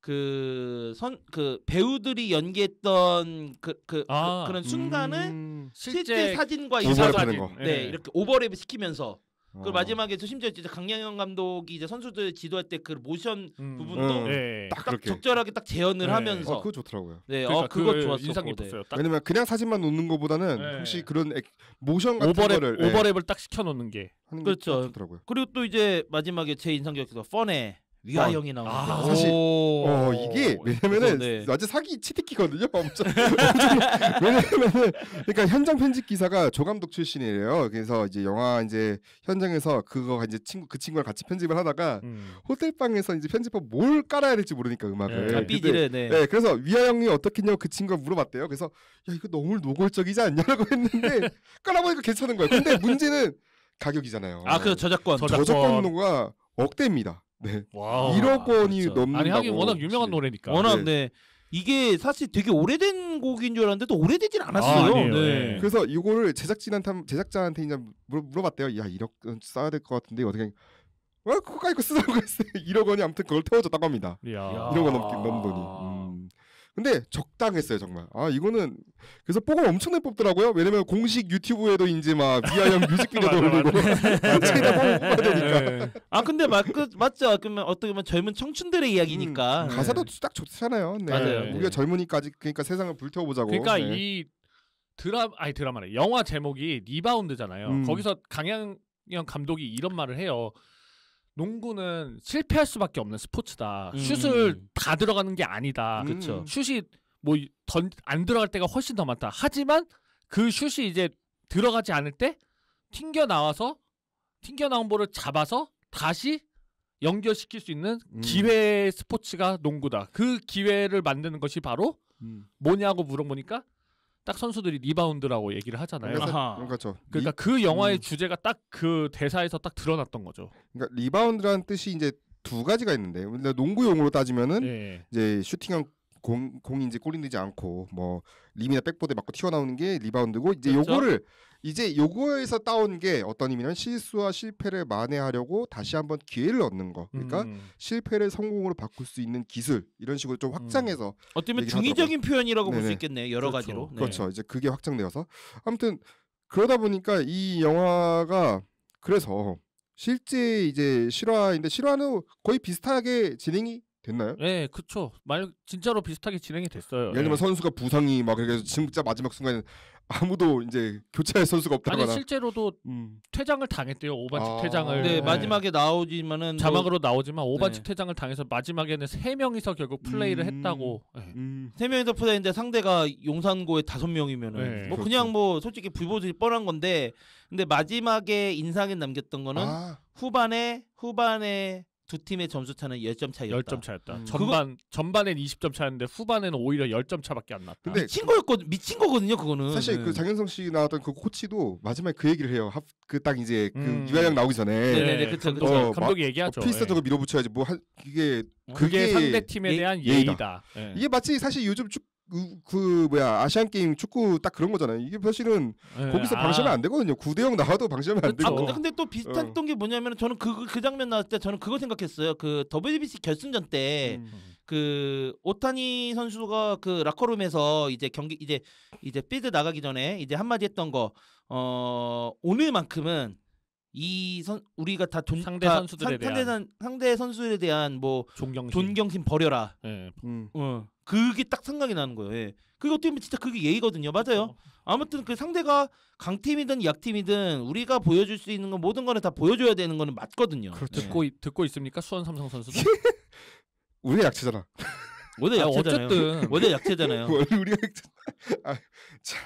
그선그 음. 그 배우들이 연기했던 그, 그, 아, 그 그런 순간을 음, 실제, 실제, 사진과 인사사 네, 네, 이렇게 오버랩 시키면서 그 어. 마지막에 저 심지어 이제 강양현 감독이 이제 선수들 지도할 때 그 모션 음. 부분도 음. 네. 딱, 딱 적절하게 딱 재현을 네. 하면서 어, 그거 좋더라고요. 네, 어, 그러니까 어, 그거 좋았어. 인상 네. 깊었어요. 딱. 왜냐면 그냥 사진만 놓는 것보다는 네. 혹시 그런 액, 모션 같은 오버랩, 거를 네. 오버랩을 딱 시켜놓는 게 그렇죠. 그리고 또 이제 마지막에 제 인상 깊었던 펀에 위아영이 아, 나오는 아, 사실 어 이게 왜냐면은 네. 완전 사기 치트키거든요. 엄청, [LAUGHS] 왜냐면은 그러니까 현장 편집 기사가 조감독 출신이에요. 그래서 이제 영화 이제 현장에서 그거 이제 친구 그 친구랑 같이 편집을 하다가 음. 호텔 방에서 이제 편집법 뭘 깔아야 될지 모르니까 음악을. 네, 삐지 네. 네 그래서 위아영이 어떻겠냐고 그 친구가 물어봤대요. 그래서 야 이거 너무 노골적이지 않냐라고 했는데 [LAUGHS] 깔아보니까 괜찮은 거예요. 근데 문제는 가격이잖아요. 아그 저작권 저작권, 저작권 노가 억대입니다. 네. 와우. 1억 원이 그넘는 아니 하긴 워낙 유명한 노래니까. 워낙 네. 네. 이게 사실 되게 오래된 곡인 줄 알았는데 또 오래되진 않았어요. 아, 아니에요. 네. 네. 그래서 이거를 제작진한테 제작자한테 이제 물어봤대요. 야 1억 원 써야 될 것 같은데 어떻게 왜 어, 코가 이거 쓰라고 했어요. 1억 [LAUGHS] 원이 아무튼 그걸 태워줬다고 합니다. 이야. 1억 원 넘기 넘 돈이. 음. 근데 적당했어요 정말. 아 이거는 그래서 뽀가 엄청나게 뽑더라고요. 왜냐면 공식 유튜브에도 이제 막미아영 [LAUGHS] 뮤직비디오도 올리고 제가 [LAUGHS] 아, 뽑아야 되니까. 예, 예. 아 근데 맞, 그, 맞죠. 그러면 어떻게 보면 젊은 청춘들의 음, 이야기니까 음, 예. 가사도 네. 딱 좋잖아요. 네. 맞아요. 우리가 네. 젊으니까지 그러니까 세상을 불태워보자고. 그러니까 네. 이 드라 아니 드라마래 영화 제목이 리바운드잖아요. 음. 거기서 강양 감독이 이런 말을 해요. 농구는 실패할 수밖에 없는 스포츠다. 음. 슛을 다 들어가는 게 아니다. 음. 그쵸. 음. 슛이 뭐 던 안 들어갈 때가 훨씬 더 많다. 하지만 그 슛이 이제 들어가지 않을 때 튕겨 나와서 튕겨 나온 볼을 잡아서 다시 연결시킬 수 있는 음. 기회 스포츠가 농구다. 그 기회를 만드는 것이 바로 음. 뭐냐고 물어보니까 딱 선수들이 리바운드라고 얘기를 하잖아요. 그러니까, 아그러니까 리, 그러니까 그 영화의 음. 주제가 딱 그 대사에서 딱 드러났던 거죠. 그러니까 리바운드라는 뜻이 이제 두 가지가 있는데 농구 용어로 따지면은 예. 이제 슈팅한 공 공이 이제 골인지 않고 뭐 림이나 백보드에 맞고 튀어나오는 게 리바운드고 이제 그렇죠? 요거를 이제 요거에서 따온 게 어떤 의미냐면 실수와 실패를 만회하려고 다시 한번 기회를 얻는 거. 그러니까 음. 실패를 성공으로 바꿀 수 있는 기술 이런 식으로 좀 음. 확장해서 음. 어쩌면 중의적인 표현이라고 볼 수 있겠네 여러 그렇죠. 가지로. 네. 그렇죠. 이제 그게 확장되어서 아무튼 그러다 보니까 이 영화가 그래서 실제 이제 실화인데 실화는 거의 비슷하게 진행이 됐나요? 네, 그쵸. 말 진짜로 비슷하게 진행이 됐어요. 예를 들면 네. 선수가 부상이 막 그래서 진짜 마지막 순간에 아무도 이제 교체할 선수가 없다거나. 아니 실제로도 음. 퇴장을 당했대요. 오반칙 아... 퇴장을. 네, 네. 마지막에 나오지만은 자막으로 뭐... 나오지만 네. 오반칙 네. 퇴장을 당해서 마지막에는 세 명이서 결국 플레이를 음... 했다고. 예. 음. 세 명이서 플레이인데 상대가 용산고의 다섯 명이면은 네. 뭐 그렇죠. 그냥 뭐 솔직히 불보듯이 뻔한 건데 근데 마지막에 인상에 남겼던 거는 아... 후반에 후반에 두 팀의 점수 차는 10점 차였다. 10점 차였다. 음. 전반 전반엔 20점 차였는데 후반에는 오히려 10점 차밖에 안 났다. 근데 친 거였고 미친 거거든요, 그거는. 사실 그 네. 장현성 씨 나왔던 그 코치도 마지막에 그 얘기를 해요. 그 딱 이제 그 음. 이화영 나오기 전에 네, 네, 네, 그쵸, 그쵸. 어, 어 감독이 얘기하죠. 어, 필사적으로 예. 밀어붙여야지 뭐 하, 이게 그게, 그게 상대 팀에 예, 대한 예. 예의다. 예의다. 예. 이게 마치 사실 요즘 축 그, 그 뭐야 아시안 게임 축구 딱 그런 거잖아요. 이게 사실은 네, 거기서 아. 방심이 안 되거든요. 9대0 나와도 방심면안 아, 되죠. 아 근데, 근데 또 비슷했던 어. 게 뭐냐면 저는 그그 그 장면 나왔을 때 저는 그거 생각했어요. 그 WBC 결승전 때그 음. 그 오타니 선수가 그 라커룸에서 이제 경기 이제 이제 필드 나가기 전에 이제 한마디 했던 거어 오늘만큼은 이선 우리가 다 돈, 상대 다 선수들에 상, 대한 상대, 상대 선수에 대한 뭐 존경심, 존경심 버려라. 예. 음. 어. 그게 딱 생각이 나는 거예요. 예. 그게 어떻게 보면 진짜 그게 예의거든요. 맞아요. 그렇죠. 아무튼 그 상대가 강팀이든 약팀이든 우리가 보여줄 수 있는 건 모든 거다 보여줘야 되는 거는 맞거든요. 그걸 예. 듣고 듣고 있습니까? 수원 삼성 선수들? [LAUGHS] 우리 약체잖아. 원래 아, 약체잖아요. 어쨌든 원래 약체잖아요. [LAUGHS] 우리 약체. 아, 자,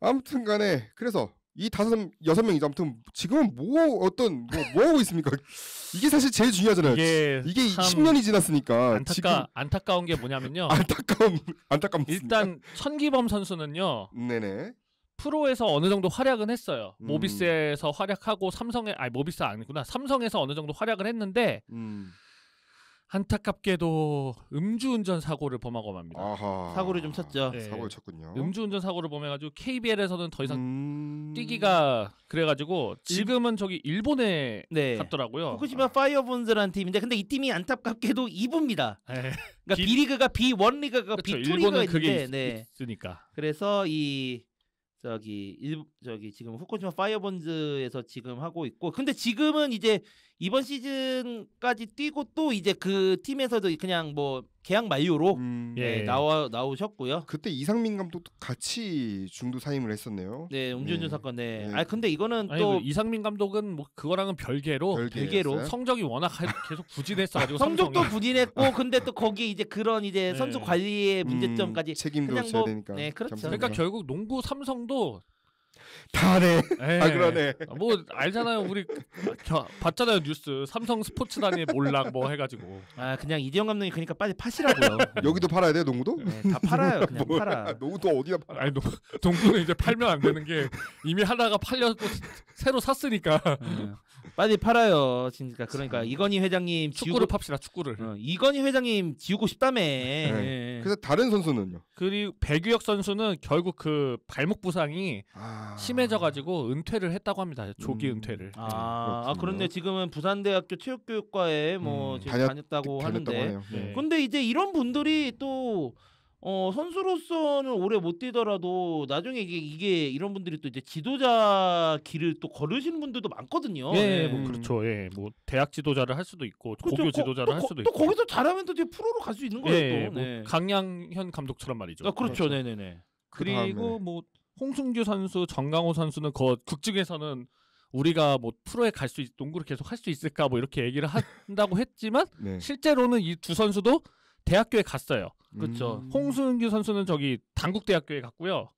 아무튼간에 그래서 이 다섯 여섯 명이 아무튼 지금은 뭐 어떤 뭐, 뭐 하고 있습니까? 이게 사실 제일 중요하잖아요. 이게, 이게 10년이 지났으니까 안타까 지금... 안타까운 게 뭐냐면요. 안타까움 안타깝습 일단 천기범 선수는요. 네네. 프로에서 어느 정도 활약은 했어요. 음. 모비스에서 활약하고 삼성에 아니 모비스 아니구나 삼성에서 어느 정도 활약을 했는데 음. 안타깝게도 음주운전 사고를 범하고 맙니다. 아하. 사고를 좀 쳤죠. 네. 사고를 쳤군요. 음주운전 사고를 범해가지고 KBL에서는 더 이상 음... 뛰기가 그래가지고 지금은 저기 일본에 네. 갔더라고요. 후쿠시마 파이어본즈라는 팀인데 근데 이 팀이 안타깝게도 2부입니다. 예. 그러니까 B, 리그가 B1 리그가 B2 리그가 그렇죠. 데 있으니까. 그래서 이 저기 일 저기 지금 후쿠시마 파이어본즈에서 지금 하고 있고 근데 지금은 이제 이번 시즌까지 뛰고 또 이제 그 팀에서도 그냥 뭐 계약 만료로 음. 네, 예. 나와 나오셨고요. 그때 이상민 감독도 같이 중도 사임을 했었네요. 네, 음주운전 네. 사건. 네. 네. 아 근데 이거는 아니, 그 이상민 감독은 뭐 그거랑은 별개로 별개로 성적이 워낙 계속 부진했어 가지고 성적도 부진했고 근데 또거기 이제 그런 이제 네. 선수 관리의 음, 문제점까지 음, 책임도 져야 뭐, 되니까. 네, 그렇죠. 그러니까 결국 농구 삼성도 다네. 예. 아 그러네. 아, 뭐 알잖아요. 우리 겨, 아, 봤잖아요 뉴스. 삼성 스포츠단이 몰락 뭐 해가지고. 아 그냥 이대영 감독이 그러니까 빨리 파시라고요. 여기도 팔아야 돼 농구도? 네, 다 팔아요. 그냥 뭘, 팔아. 아, 농구도 어디다 팔아? 아니 농, 구는 이제 팔면 안 되는 게 이미 하나가 팔려서 새로 샀으니까. 음. 빨리 팔아요. 진짜 그러니까 이건희 회장님 축구를 지우고- 팝시다 축구를. 어, 이건희 회장님 지우고 싶다며. 네. 예. 그래서 다른 선수는요. 그리고 배규혁 선수는 결국 그 발목 부상이 아... 심해져가지고 은퇴를 했다고 합니다. 조기 음. 은퇴를. 아, 예. 아, 그런데 지금은 부산대학교 체육교육과에 뭐 음, 다녔- 다녔다고 하는데. 하네요. 네. 근데 이제 이런 분들이 또어 선수로서는 오래 못 뛰더라도 나중에 이게, 이게 이런 분들이 또 이제 지도자 길을 또 걸으시는 분들도 많거든요. 예, 네. 뭐 그렇죠. 예, 뭐 대학 지도자를 할 수도 있고 그렇죠. 고교 지도자를 또할 수도 또 있고. 거기서 잘하면 또 이제 프로로 갈 수 있는 거예요. 예, 또. 뭐 네. 강양현 감독처럼 말이죠. 아, 그렇죠. 그렇죠. 네네네. 그 그리고 뭐 홍승규 선수, 정강호 선수는 그 극중에서는 우리가 뭐 프로에 갈수 농구를 계속 할 수 있을까 뭐 이렇게 얘기를 한다고 했지만 네. 실제로는 이 두 선수도 대학교에 갔어요. 그렇죠. 음. 홍순규 선수는 저기 단국대학교에 갔고요.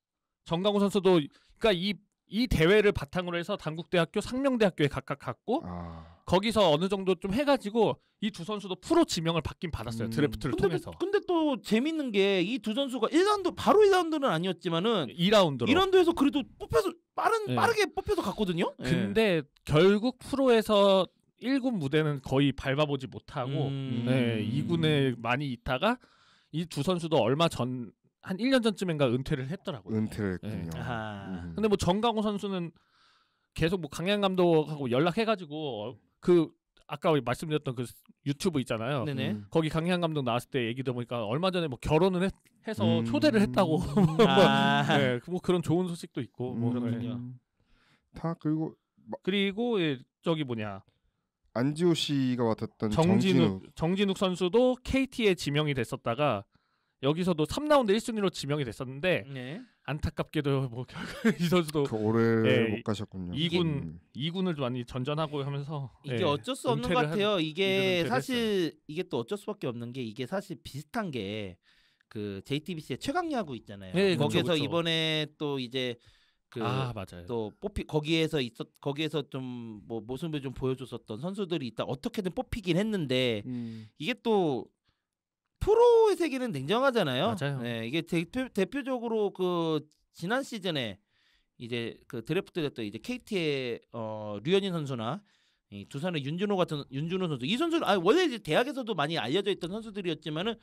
정강호 선수도 그러니까 이 이 대회를 바탕으로 해서 단국대학교, 상명대학교에 각각 갔고 아. 거기서 어느 정도 좀 해가지고 이 두 선수도 프로 지명을 받긴 받았어요 음. 드래프트를 근데, 통해서. 근데 또 재밌는 게 이 두 선수가 1라운드 바로 2라운드는 아니었지만은 2라운드로 2라운드에서 그래도 뽑혀서 빠른 네. 빠르게 뽑혀서 갔거든요. 예. 근데 네. 결국 프로에서 1군 무대는 거의 밟아보지 못하고 음. 네, 2군에 많이 있다가 이 두 선수도 얼마 전 한 1년 전쯤인가 은퇴를 했더라고요. 은퇴를 했군요. 네. 아. 음. 근데 뭐 정강호 선수는 계속 뭐 강양 감독하고 연락해가지고 어, 그 아까 말씀드렸던 그 유튜브 있잖아요. 네네. 음. 거기 강양 감독 나왔을 때 얘기 들어보니까 얼마 전에 뭐 결혼을 했, 해서 음. 초대를 했다고 음. [LAUGHS] 뭐 뭐 뭐 아. 뭐, 네, 그 뭐 그런 좋은 소식도 있고 음. 뭐 그렇군요. 네. 다 그리고 그리고 예, 저기 뭐냐 안지호 씨가 맡았던 정진욱, 정진욱 정진욱 선수도 KT에 지명이 됐었다가 여기서도 3라운드 1순위로 지명이 됐었는데 네. 안타깝게도 뭐이 [LAUGHS] 선수도 그 오래 예, 못 가셨군요. 2군 음. 2군을 많이 전전하고 하면서 이게 예, 어쩔 수 없는 것 같아요. 한, 이게 사실 했어요. 이게 또 어쩔 수밖에 없는 게 이게 사실 비슷한 게 그 JTBC의 최강 야구 있잖아요. 네, 거기서 그렇죠, 그렇죠. 이번에 또 이제 그 아, 맞아요. 또 뽑히 거기에서 있었 거기에서 좀뭐 모습을 좀 보여줬었던 선수들이 있다 어떻게든 뽑히긴 했는데 음. 이게 또 프로의 세계는 냉정하잖아요. 맞아요. 네, 이게 대표, 대표적으로 그 지난 시즌에 이제 그 드래프트 됐던 이제 KT의 어 류현진 선수나 이 두산의 윤준호 같은 윤준호 선수 이 선수는 아 원래 이제 대학에서도 많이 알려져 있던 선수들이었지만은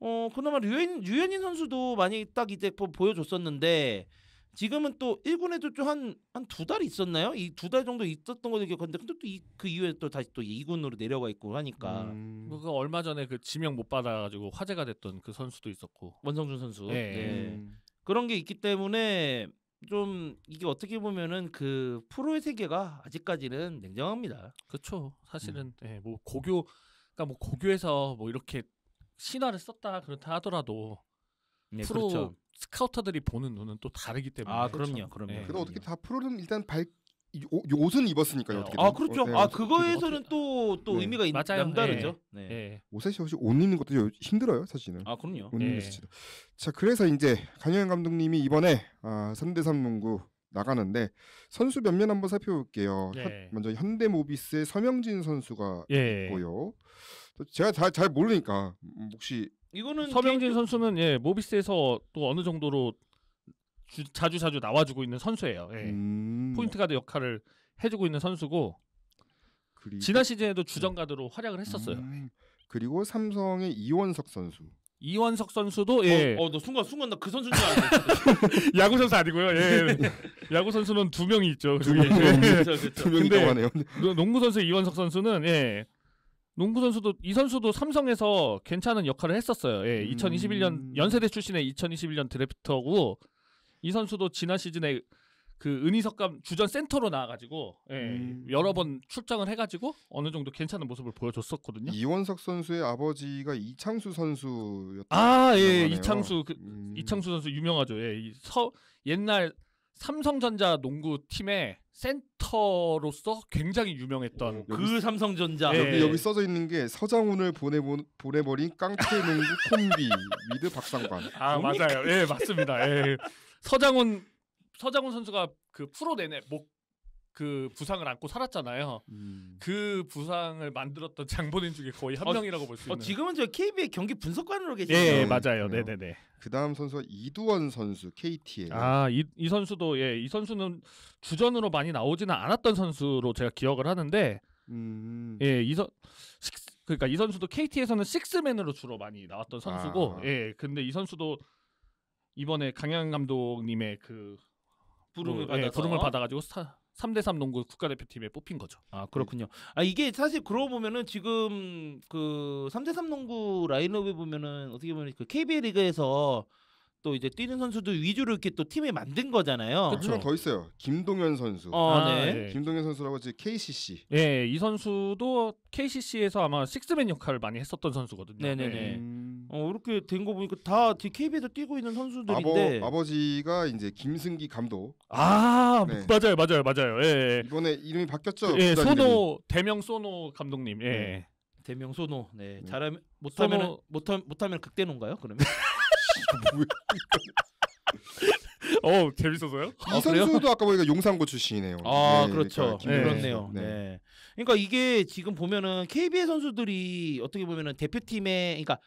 어 그나마 류현 류현진 선수도 많이 딱 이제 보여줬었는데 지금은 또 1군에도 좀한한 두 달 있었나요? 이 두 달 정도 있었던 걸로 기억하는데 근데 또그 이후에 또 다시 또 2군으로 내려가 있고 하니까 음... 뭐 그 얼마 전에 그 지명 못 받아가지고 화제가 됐던 그 선수도 있었고 원성준 선수 네. 네. 음... 그런 게 있기 때문에 좀 이게 어떻게 보면은 그 프로의 세계가 아직까지는 냉정합니다. 그렇죠. 사실은 음. 네, 뭐 고교 그러니까 뭐 고교에서 뭐 이렇게 신화를 썼다 그렇다 하더라도 네, 프로 그렇죠. 스카우터들이 보는 눈은 또 다르기 때문에 아 그럼요, 그렇죠. 그럼요. 네. 그럼도 어떻게 네. 다 프로는 일단 발 이- 옷- 이 옷은 입었으니까요. 어떻게 아 그렇죠. 네, 아 그거에서는 또또 네. 의미가 있, 맞아요. 남다르죠. 네. 예. 옷에 사실 옷 입는 것도 요- 힘들어요, 사실은. 아 그럼요. 옷 네. 입는 것도. 자, 그래서 이제 강현 감독님이 이번에 아, 3대3 농구 나가는데 선수 몇 명 한번 살펴볼게요. 예. 현- 먼저 현대모비스의 서명진 선수가 예. 있고요. 제가 잘, 잘 모르니까 음, 혹시 이거는 서명진 선수는 예 모비스에서 또 어느 정도로 주, 자주 자주 나와주고 있는 선수예요. 예. 음... 포인트 가드 역할을 해주고 있는 선수고 그리고... 지난 시즌에도 주전 가드로 음. 활약을 했었어요. 음... 그리고 삼성의 이원석 선수. 이원석 선수도 어, 예. 어, 어너 순간 순간 나 그 선수인 줄 알았어. [LAUGHS] 야구 선수 아니고요. 예. [LAUGHS] 야구 선수는 두 명이 있죠. 두 명이 예. 그렇죠, 그렇죠. 이 하네요. 농구 선수 이원석 선수는 예. 농구 선수도 이 선수도 삼성에서 괜찮은 역할을 했었어요. 예, 2021년 음. 연세대 출신의 2021년 드래프터고 이 선수도 지난 시즌에 그 은희석감 주전 센터로 나와가지고 예, 음... 여러 번 출장을 해가지고 어느 정도 괜찮은 모습을 보여줬었거든요. 이원석 선수의 아버지가 이창수 선수였다. 아, 예, 이창수 그, 음... 이창수 선수 유명하죠. 예, 서, 옛날 삼성전자 농구 팀에 센터로서 굉장히 유명했던 어, 그 삼성전자 네. 여기, 여기 써져 있는 게 서장훈을 보내보, 내버린 깡패농구 [LAUGHS] 콤비 미드 박상관 아 맞아요 예 맞습니다 예. 서장훈 서장훈 선수가 그 프로 내내 목그 부상을 안고 살았잖아요. 음. 그 부상을 만들었던 장본인 중에 거의 한 어, 명이라고 볼수 어, 있는. 어, 지금은 저 KB의 경기 분석관으로 네, 계시죠. 네, 맞아요. 네, 네, 네. 그다음 선수 이두원 선수 KT에. 아, 이, 이 선수도 예, 이 선수는 주전으로 많이 나오지는 않았던 선수로 제가 기억을 하는데 음. 예, 이선 그러니까 이 선수도 KT에서는 식스맨으로 주로 많이 나왔던 선수고 아. 예, 근데 이 선수도 이번에 강양 감독님의 그 부름을 뭐, 받아 예, 부름을 받아 가지고 스타 3대3 농구 국가대표팀에 뽑힌 거죠. 아 그렇군요. 아 이게 사실 그러고 보면은 지금 그 3대3 농구 라인업에 보면은 어떻게 보면 그 KBL 리그에서 또 이제 뛰는 선수들 위주로 이렇게 또 팀에 만든 거잖아요. 그쵸. 한더 그렇죠. 있어요. 김동현 선수. 어, 아, 네. 네. 김동현 선수라고 이제 KCC. 네, 이 선수도 KCC에서 아마 식스맨 역할을 많이 했었던 선수거든요. 네네네. 네, 예. 네. 음... 어, 이렇게 된 거 보니까 다 KB에서 뛰고 있는 선수들인데 아버, 지가 이제 김승기 감독. 아 네. [LAUGHS] 맞아요, 맞아요, 맞아요. 예, 예, 이번에 이름이 바뀌었죠. 예, 소노 대명 소노 감독님. 예. 네. 대명 소노. 네, 음. 잘하면 못하면 못하, 못하면 극대노인가요? 그러면. [LAUGHS] 어 재밌어서요? 이 아, 선수도 아까 보니까 용산고 출신이네요. 아 네, 그렇죠. 그러니까 네. 그렇네요 네. 네. 그러니까 이게 지금 보면은 KBA 선수들이 어떻게 보면은 대표팀에 그러니까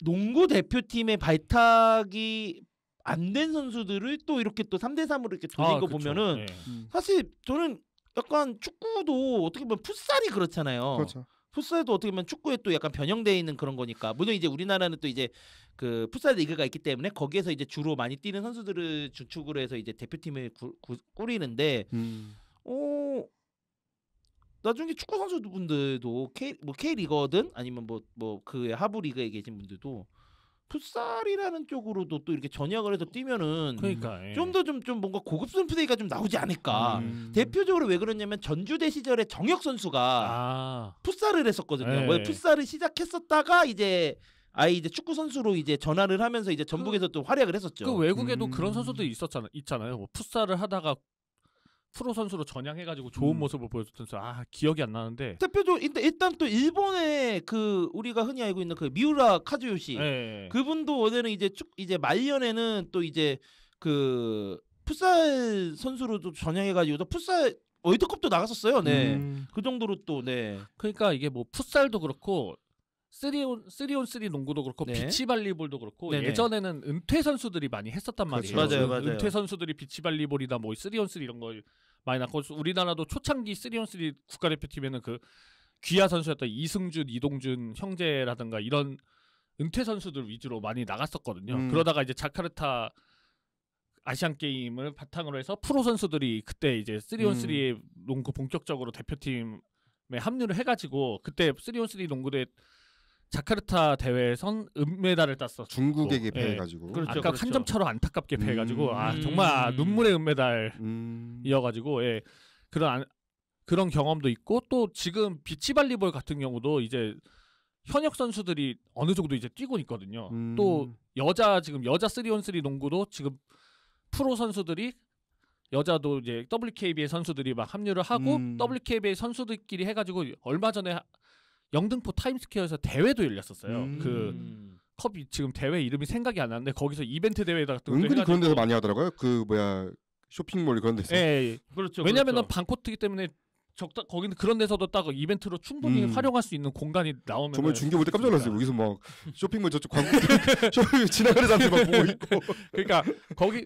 농구 대표팀의 발탁이 안 된 선수들을 또 이렇게 또 3대 3으로 이렇게 돌린 아, 거 그쵸. 보면은 네. 음. 사실 저는 약간 축구도 어떻게 보면 풋살이 그렇잖아요. 그렇죠. 풋살도 어떻게 보면 축구에 또 약간 변형되어 있는 그런 거니까 물론 이제 우리나라는 또 이제 그 풋살 리그가 있기 때문에 거기에서 이제 주로 많이 뛰는 선수들을 주축으로 해서 이제 대표팀을 구, 구, 꾸리는데 음. 어 나중에 축구 선수분들도 K 뭐 K 리거든 아니면 뭐 뭐 그 하부 리그에 계신 분들도 풋살이라는 쪽으로도 또 이렇게 전향을 해서 뛰면은 그러니까 예. 좀 더좀좀 좀 뭔가 고급스러운 플레이가 좀 나오지 않을까. 음. 대표적으로 왜 그러냐면 전주대 시절에 정혁 선수가 아. 풋살을 했었거든요. 예. 풋살을 시작했었다가 이제 아예 이제 축구 선수로 이제 전환을 하면서 이제 전북에서 그, 또 활약을 했었죠. 그 외국에도 음. 그런 선수들이 있었잖아, 있잖아요. 뭐 풋살을 하다가 프로 선수로 전향해가지고 좋은 음. 모습을 보여줬던 선수 아 기억이 안 나는데 대표도 일단 또 일본의 그 우리가 흔히 알고 있는 그 미우라 카즈요시 네. 그분도 원래는 이제 쭉 이제 말년에는 또 이제 그 풋살 선수로도 전향해가지고 또 풋살 월드컵도 나갔었어요. 네, 음. 그 정도로 또 네. 그러니까 이게 뭐 풋살도 그렇고 쓰리온 쓰리온 쓰리 농구도 그렇고 네. 비치 발리볼도 그렇고 네네. 예전에는 은퇴 선수들이 많이 했었단 그렇죠. 말이에요. 맞아요, 맞아요. 은퇴 선수들이 비치 발리볼이나 뭐 쓰리온 쓰리 이런 걸 많이 낳고 우리나라도 초창기 쓰리온 쓰리 국가대표팀에는 그 귀하 선수였던 이승준, 이동준 형제라든가 이런 은퇴 선수들 위주로 많이 나갔었거든요. 음. 그러다가 이제 자카르타 아시안 게임을 바탕으로 해서 프로 선수들이 그때 이제 3온3 음. 농구 본격적으로 대표팀에 합류를 해가지고 그때 3온3 농구대 자카르타 대회에선 은메달을 땄어. 중국에게 예. 패해가지고. 예. 그렇죠, 아, 아까 그렇죠. 한 점차로 안타깝게 음. 패해가지고 아, 음... 아 정말 눈물의 은메달이어가지고 음... 예. 그런 안, 그런 경험도 있고 또 지금 비치발리볼 같은 경우도 이제 현역 선수들이 어느 정도 이제 뛰고 있거든요. 음... 또 여자 지금 여자 3온3 농구도 지금 프로 선수들이 여자도 이제 WKBA 선수들이 막 합류를 하고 WKBA 음. 선수들끼리 해가지고 얼마 전에 영등포 타임스퀘어에서 대회도 열렸었어요. 음. 그 컵이 지금 대회 이름이 생각이 안 나는데 거기서 이벤트 대회에다가 은근히 그런 데서 많이 하더라고요. 그 뭐야 쇼핑몰 그런 데서. 예, 예. 그렇죠. 왜냐하면 그렇죠. 방코트기 때문에 적다 거기는 그런 데서도 딱 이벤트로 충분히 음. 활용할 수 있는 공간이 나오면 정말 중계 볼때 깜짝 놀랐어요. 그러니까. 여기서 막 쇼핑몰 저쪽 광고 [LAUGHS] 지나가는 사람들 막 보고 있고. [LAUGHS] 그러니까 거기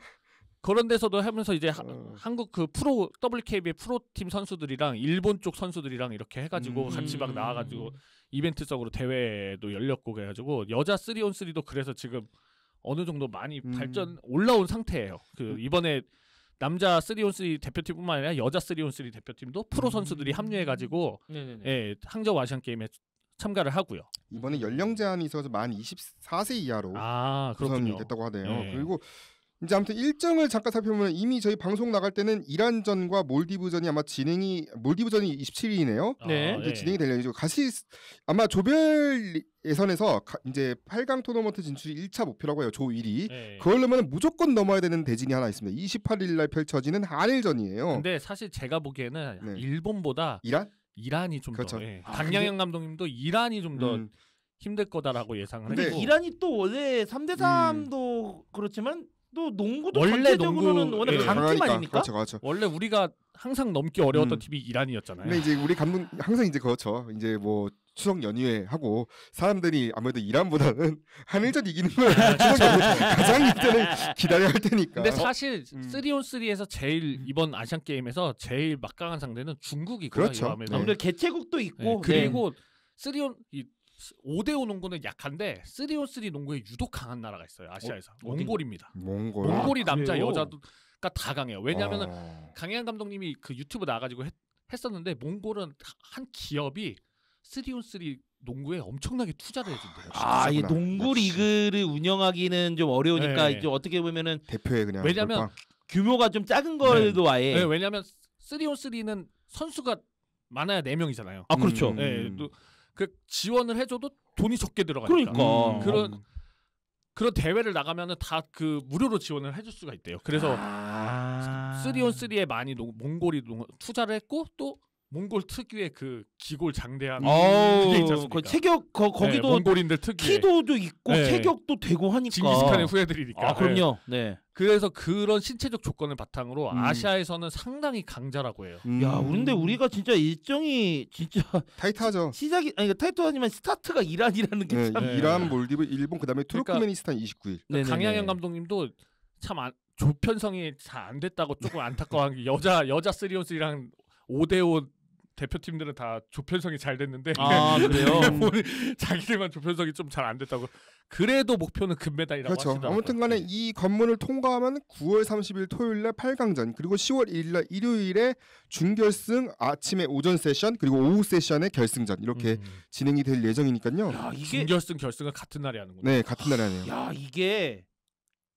그런 데서도 하면서 이제 하, 어. 한국 그 프로 WKB의 프로팀 선수들이랑 일본 쪽 선수들이랑 이렇게 해가지고 음. 같이 막 나와가지고 음. 이벤트적으로 대회도 열렸고 그래가지고 여자 3온3도 그래서 지금 어느 정도 많이 음. 발전 올라온 상태예요. 그 음. 이번에 남자 3온3 대표팀뿐만 아니라 여자 3온3 대표팀도 프로 선수들이 합류해가지고 네네네. 예, 항저우 아시안 게임에 참가를 하고요. 이번에 연령 제한이 있어서 만 24세 이하로 아, 구성이 됐다고 하네요. 네. 그리고 이제 아무튼 일정을 잠깐 살펴보면 이미 저희 방송 나갈 때는 이란전과 몰디브전이 아마 진행이 몰디브전이 27일이네요. 네. 아, 이제 네. 진행이 될 예정이죠. 가시 아마 조별 예선에서 가, 이제 8강 토너먼트 진출이 1차 목표라고 해요. 조 1위. 네. 그러려면 무조건 넘어야 되는 대진이 하나 있습니다. 28일 날 펼쳐지는 한일전이에요. 근데 사실 제가 보기에는 네. 일본보다 이란 이란이 좀 그렇죠. 더. 네. 예. 아, 강양현 근데... 감독님도 이란이 좀더 음. 힘들 거다라고 예상을 했고 이란이 또 원래 3대 3도 음. 그렇지만 또 농구도 원래 전체적으로는 농구, 원래 예. 강팀 그러니까, 아닙니까? 그렇죠, 그렇죠. 원래 우리가 항상 넘기 어려웠던 음. 팀이 이란이었잖아요. 근데 이제 우리 감독 항상 이제 그렇죠. 이제 뭐 추석 연휴에 하고 사람들이 아무래도 이란보다는 [LAUGHS] 한일전 이기는 걸 아, 추석 연휴 그렇죠. 가장 이때는 기다려야 할 테니까. 근데 사실 3온3에서 음. 제일 음. 이번 아시안 게임에서 제일 막강한 상대는 중국이고요. 그렇죠. 네. 아무래도 개최국도 있고 네. 그리고 네. 쓰온이 5대5 농구는 약한데 3온3 농구에 유독 강한 나라가 있어요. 아시아에서. 어, 몽골입니다. 몽골. 몽골이 아, 남자 그래요? 여자도 다 강해요. 왜냐면은 아. 강혜한 감독님이 그 유튜브 나가지고 했, 었는데 몽골은 한 기업이 3온3 농구에 엄청나게 투자를 해준대요. 아, 아 이 농구 리그를 운영하기는 좀 어려우니까 네. 이제 어떻게 보면은 대표에 그냥 왜냐면 하 규모가 좀 작은 걸에도 네. 아예 네, 왜냐면 하 3온3는 선수가 많아야 4명이잖아요. 아, 그렇죠. 음. 네, 또 음. 그 지원을 해줘도 돈이 적게 들어가니까. 그러니까. 음. 그런 음. 그런 대회를 나가면은 다 그 무료로 지원을 해줄 수가 있대요. 그래서 아. 쓰리온쓰리에 많이 농, 몽골이 농, 투자를 했고 또 몽골 특유의 그 기골 장대한 음. 그게 있지 어, 않습그 체격 거, 네, 거기도 몽골인들 특유 키도도 있고 네. 체격도 되고 하니까 징기스칸의 후예들이니까. 아 그럼요. 네. 그래서 그런 신체적 조건을 바탕으로 음. 아시아에서는 상당히 강자라고 해요. 음. 야, 근데 음. 우리가 진짜 일정이 진짜 타이트하죠. 시작이 아니 그러니까 타이트하지만 스타트가 이란이라는 게 네, 참. 이란, 네. 몰디브, 일본 그다음에 그러니까 투르크메니스탄 그러니까, 29일. 그러니까 강양현 감독님도 참 안, 조편성이 잘 안 됐다고 조금 안타까워한 게 여자 여자 쓰리온스랑 5대5 대표팀들은 다 조편성이 잘 됐는데 아 그래요 [LAUGHS] 자기들만 조편성이 좀 잘 안 됐다고 그래도 목표는 금메달이라고 그렇죠. 하시더라고요. 아무튼간에 네. 이 관문을 통과하면 9월 30일 토요일날 8강전 그리고 10월 1일날 일요일에 준결승 아침에 오전 세션 그리고 오후 세션의 결승전 이렇게 음. 진행이 될 예정이니까요. 야, 이게... 준결승 결승을 같은 날에 하는군네 같은 날에 하네요. 야 이게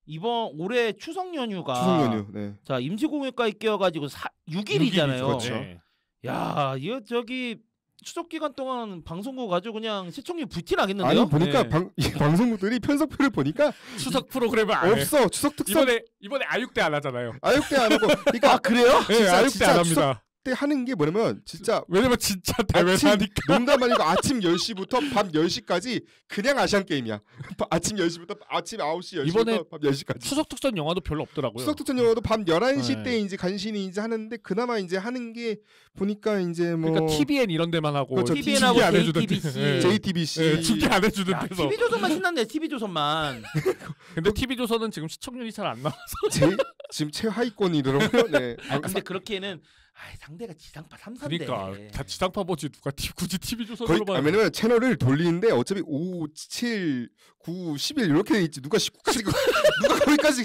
이번 올해 추석 연휴가 추석 연휴 네. 자 임시공휴가 끼어가지고 6일이잖아요. 그렇죠. 네. 야, 이거 저기 추석 기간 동안 방송국 아주 그냥 시청률 부티 나겠는데요? 아니 보니까 네. 방, [LAUGHS] 방송국들이 편성표를 보니까 추석 프로그램을 없어 추석 특선 이번에 이번에 아육대 안 하잖아요. 아육대 안 하고 그러니까 아 그래요? 네, 아육대 안 합니다. 때 하는 게 뭐냐면 진짜 왜냐면 진짜 대회하니까 농담 아니고 [LAUGHS] 아침 10시부터 밤 10시까지 그냥 아시안 게임이야. [LAUGHS] 아침 10시부터 아침 9시 1 0시 이번에 밤 10시까지. 추석 특선 영화도 별로 없더라고요. 추석 특선 영화도 밤 11시 네. 때 이제 간신히 이제 하는데 그나마 이제 하는 게 보니까 이제 뭐 그러니까 TVN 이런 데만 하고 그렇죠. TVN하고 JTBC 네. JTBC 중계 네, 안 해주는 야, 데서 TV조선만 신났네 TV조선만 [LAUGHS] 근데 TV조선은 지금 시청률이 잘 안 나와서 제, 지금 최하위권이더라고요 네. 아, 근데 그렇게는 아이 상대가 지상파 3사인데 그러니까 다 지상파 보지 누가 티, 굳이 TV 조선으로 봐요. 아, 왜냐면 채널을 돌리는데 어차피 5, 7, 9, 11 이렇게 돼 있지 누가 19까지 [LAUGHS] 누가 거기까지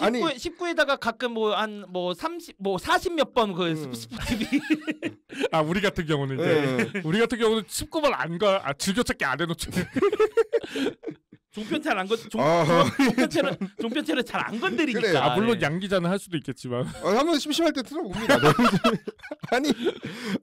아니 19에다가 가끔 뭐 한뭐 30, 뭐40몇 뭐 번그 음. 스포 TV [LAUGHS] 아 우리 같은 경우는 이제 네. 우리 같은 경우는 19번 안가 아, 즐겨찾기 안 해놓죠. [LAUGHS] 종편차를 안 건, 종, 편 아, [LAUGHS] 종편차를 잘 안 건드리니까. 그래. 아, 물론 예. 양기자는 할 수도 있겠지만. 어, 한번 심심할 때 틀어봅니다. 네. [LAUGHS] 아니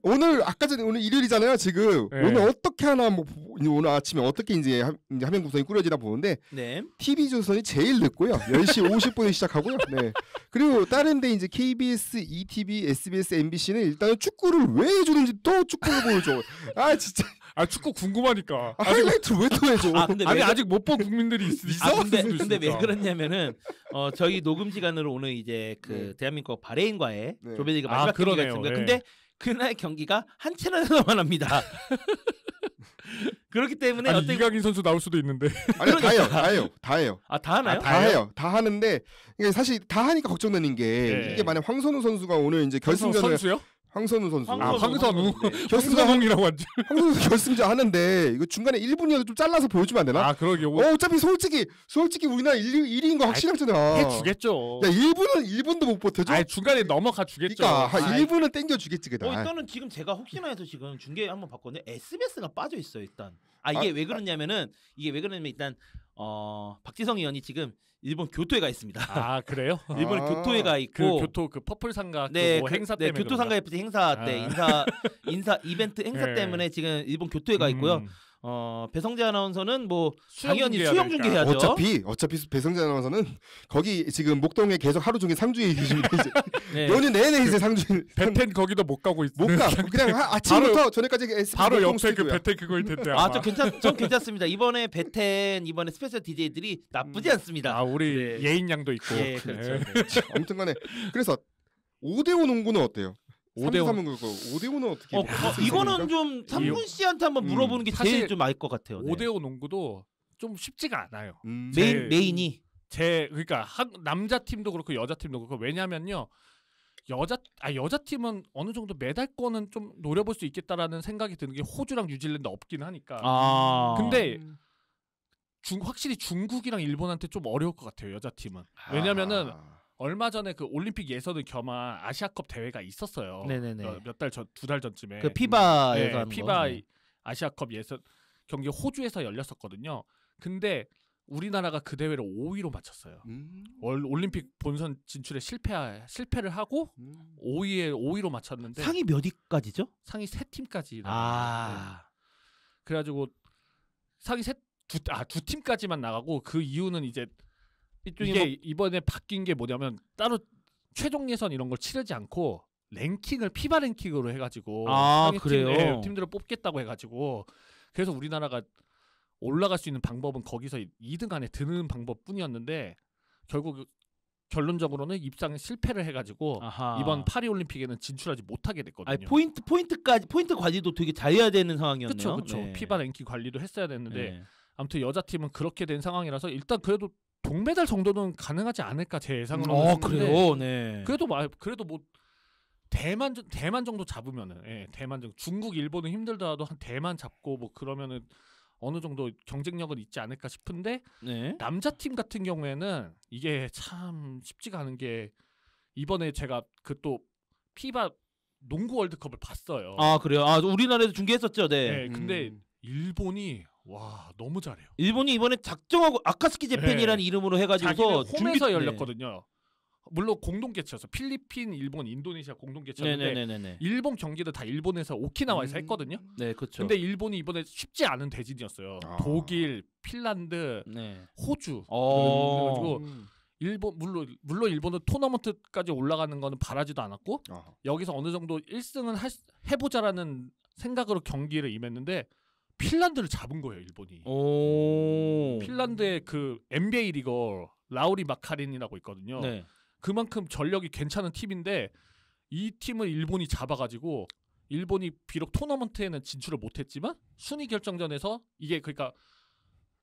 오늘 아까 전에 오늘 일요일이잖아요. 지금 네. 오늘 어떻게 하나 뭐 오늘 아침에 어떻게 이제, 화면 구성이 꾸려지나 보는데 네. TV 조선이 제일 늦고요. 10시 50분에 시작하고요. 네. 그리고 다른데 이제 KBS, ETV, SBS, MBC는 일단 축구를 왜 해주는지 또 축구를 보여줘. 아 진짜. 아 축구 궁금하니까. 아, 하이라이트 왜또 해줘? 아, 근데 아니 왜... 아직 못 본 국민들이 있으 아, 근데, [LAUGHS] 근데 왜 그랬냐면은 어 저희 녹음 시간으로 오늘 이제 그 네. 대한민국 바레인과의 네. 조별리그 아, 마지막 아, 경기가 있습니다. 네. 근데 그날 경기가 한 채널에서만 합니다. [LAUGHS] 그렇기 때문에 아니, 어떤... 이강인 선수 나올 수도 있는데 아니 다해요 그러니까. 다해요 다해요 아다 하나요? 아, 다, 다 해요 다 하는데 사실 다 하니까 걱정되는 게 네. 이게 만약 황선우 선수가 오늘 이제 결승전을 선수요? 황선우 선수. 아, 황선우. 네. [LAUGHS] 결승자홍이라고 하지. 황선우 결승자 하는데 이거 중간에 1분이라도 좀 잘라서 보여주면 안 되나? 아, 그러게. 오. 어, 차피 솔직히 솔직히 우리나라 1, 인거 아, 확실하잖아. 해 주겠죠. 야, 1분은 1분도 못 버텨줘. 아, 중간에 넘어가 주겠죠. 그니까 1분은 땡겨 주겠지 그다. 어, 일단은 지금 제가 혹시나 해서 지금 중계 한번 봤거든요. SBS가 빠져 있어요, 일단. 아, 이게 아, 왜 그러냐면은 이게 왜 그러냐면 일단 어, 박지성 의원이 지금 일본 교토에 가 있습니다. 아 그래요? [LAUGHS] 일본 아~ 교토에 가 있고 그 교토 그 퍼플 상가 그 네, 뭐 그, 행사 네, 때문에 교토 상가 FC 행사 때 아. 인사 인사 이벤트 행사 네. 때문에 지금 일본 교토에 가 음. 있고요. 음. 어 배성재 아나운서는 뭐 당연히 수영 중계해야죠. 어차피 어차피 배성재 아나운서는 거기 지금 목동에 계속 하루 종일 상주에 계십니다. 이제 연휴 [LAUGHS] 네. 내내 이제 상주 그 배텐 거기도 못 가고 있어. 못 가. [LAUGHS] 그냥 하, 아침부터 바로, 저녁까지 SP 바로 네, 옆에 그 배텐 그거일 텐데. 아저 괜찮 전 괜찮습니다. 이번에 배텐 이번에 스페셜 DJ들이 나쁘지 음. 않습니다. 아 우리 네. 예인 양도 있고. 예, 그렇죠. 네, 그렇죠. 네. 아무튼간에 그래서 5대5 농구는 어때요? 5대 3은 그거 5대 5는 어떻게 어, 어, 이거는 좀 삼군 씨한테 한번 음. 물어보는 게 제일 좀알 것 같아요. 네. 5대 5 농구도 좀 쉽지가 않아요. 음. 메인 메인이 제 그러니까 하, 남자 팀도 그렇고 여자 팀도 그렇고 왜냐면요. 여자 아 여자 팀은 어느 정도 메달권은 좀 노려볼 수 있겠다라는 생각이 드는 게 호주랑 뉴질랜드 없긴 하니까. 아. 근데 중, 확실히 중국이랑 일본한테 좀 어려울 것 같아요 여자 팀은. 왜냐면은 아. 얼마 전에 그 올림픽 예선을 겸한 아시아컵 대회가 있었어요. 네네네. 어, 몇달 전, 두 달 전쯤에. 그 피바에서 음, 네, 피바 네. 아시아컵 예선 경기 호주에서 열렸었거든요. 근데 우리나라가 그 대회를 5위로 마쳤어요. 음. 올림픽 본선 진출에 실패 실패를 하고 음. 5위에 5위로 마쳤는데 상위 몇 위까지죠? 상위 세 팀까지. 아. 네. 그래가지고 상위 세두아두 아, 팀까지만 나가고 그 이유는 이제 이게 뭐... 이번에 바뀐 게 뭐냐면 따로 최종 예선 이런 걸 치르지 않고 랭킹을 피바 랭킹으로 해가지고 아 그래요 예, 팀, 들을 뽑겠다고 해가지고 그래서 우리나라가 올라갈 수 있는 방법은 거기서 2등 안에 드는 방법뿐이었는데 결국 결론적으로는 입상 실패를 해가지고 아하. 이번 파리 올림픽에는 진출하지 못하게 됐거든요. 아니, 포인트 포인트까지 포인트 관리도 되게 잘해야 되는 상황이었네요. 그렇죠, 네. 피바 랭킹 관리도 했어야 됐는데 네. 아무튼 여자 팀은 그렇게 된 상황이라서 일단 그래도 동메달 정도는 가능하지 않을까 제 예상으로는 어, 그래요. 네. 그래도 말 그래도 뭐 대만 대만 정도 잡으면은 예, 대만 정도 중국 일본은 힘들더라도 한 대만 잡고 뭐 그러면은 어느 정도 경쟁력은 있지 않을까 싶은데 네. 남자 팀 같은 경우에는 이게 참 쉽지가 않은 게 이번에 제가 그 또 피바 농구 월드컵을 봤어요. 아 그래요. 아 우리나라에서 중계했었죠. 네. 네 근데 음. 일본이 와 너무 잘해요. 일본이 이번에 작정하고 아카스키 네. 재팬이라는 네. 이름으로 해가지고서 홈에서 네. 열렸거든요. 물론 공동 개최였어. 필리핀, 일본, 인도네시아 공동 개최였는데 일본 경기도 다 일본에서 오키나와에서 음... 했거든요. 네, 그렇죠. 근데 일본이 이번에 쉽지 않은 대진이었어요. 아... 독일, 핀란드, 네. 호주. 어... 그래가지고 음. 일본 물론 물론 일본은 토너먼트까지 올라가는 거는 바라지도 않았고 아 여기서 어느 정도 1승은 하, 해보자라는 생각으로 경기를 임했는데 핀란드를 잡은 거예요 일본이. 핀란드의 그 NBA 리거 라우리 마카린이라고 있거든요. 네. 그만큼 전력이 괜찮은 팀인데 이 팀을 일본이 잡아가지고 일본이 비록 토너먼트에는 진출을 못했지만 순위 결정전에서 이게 그러니까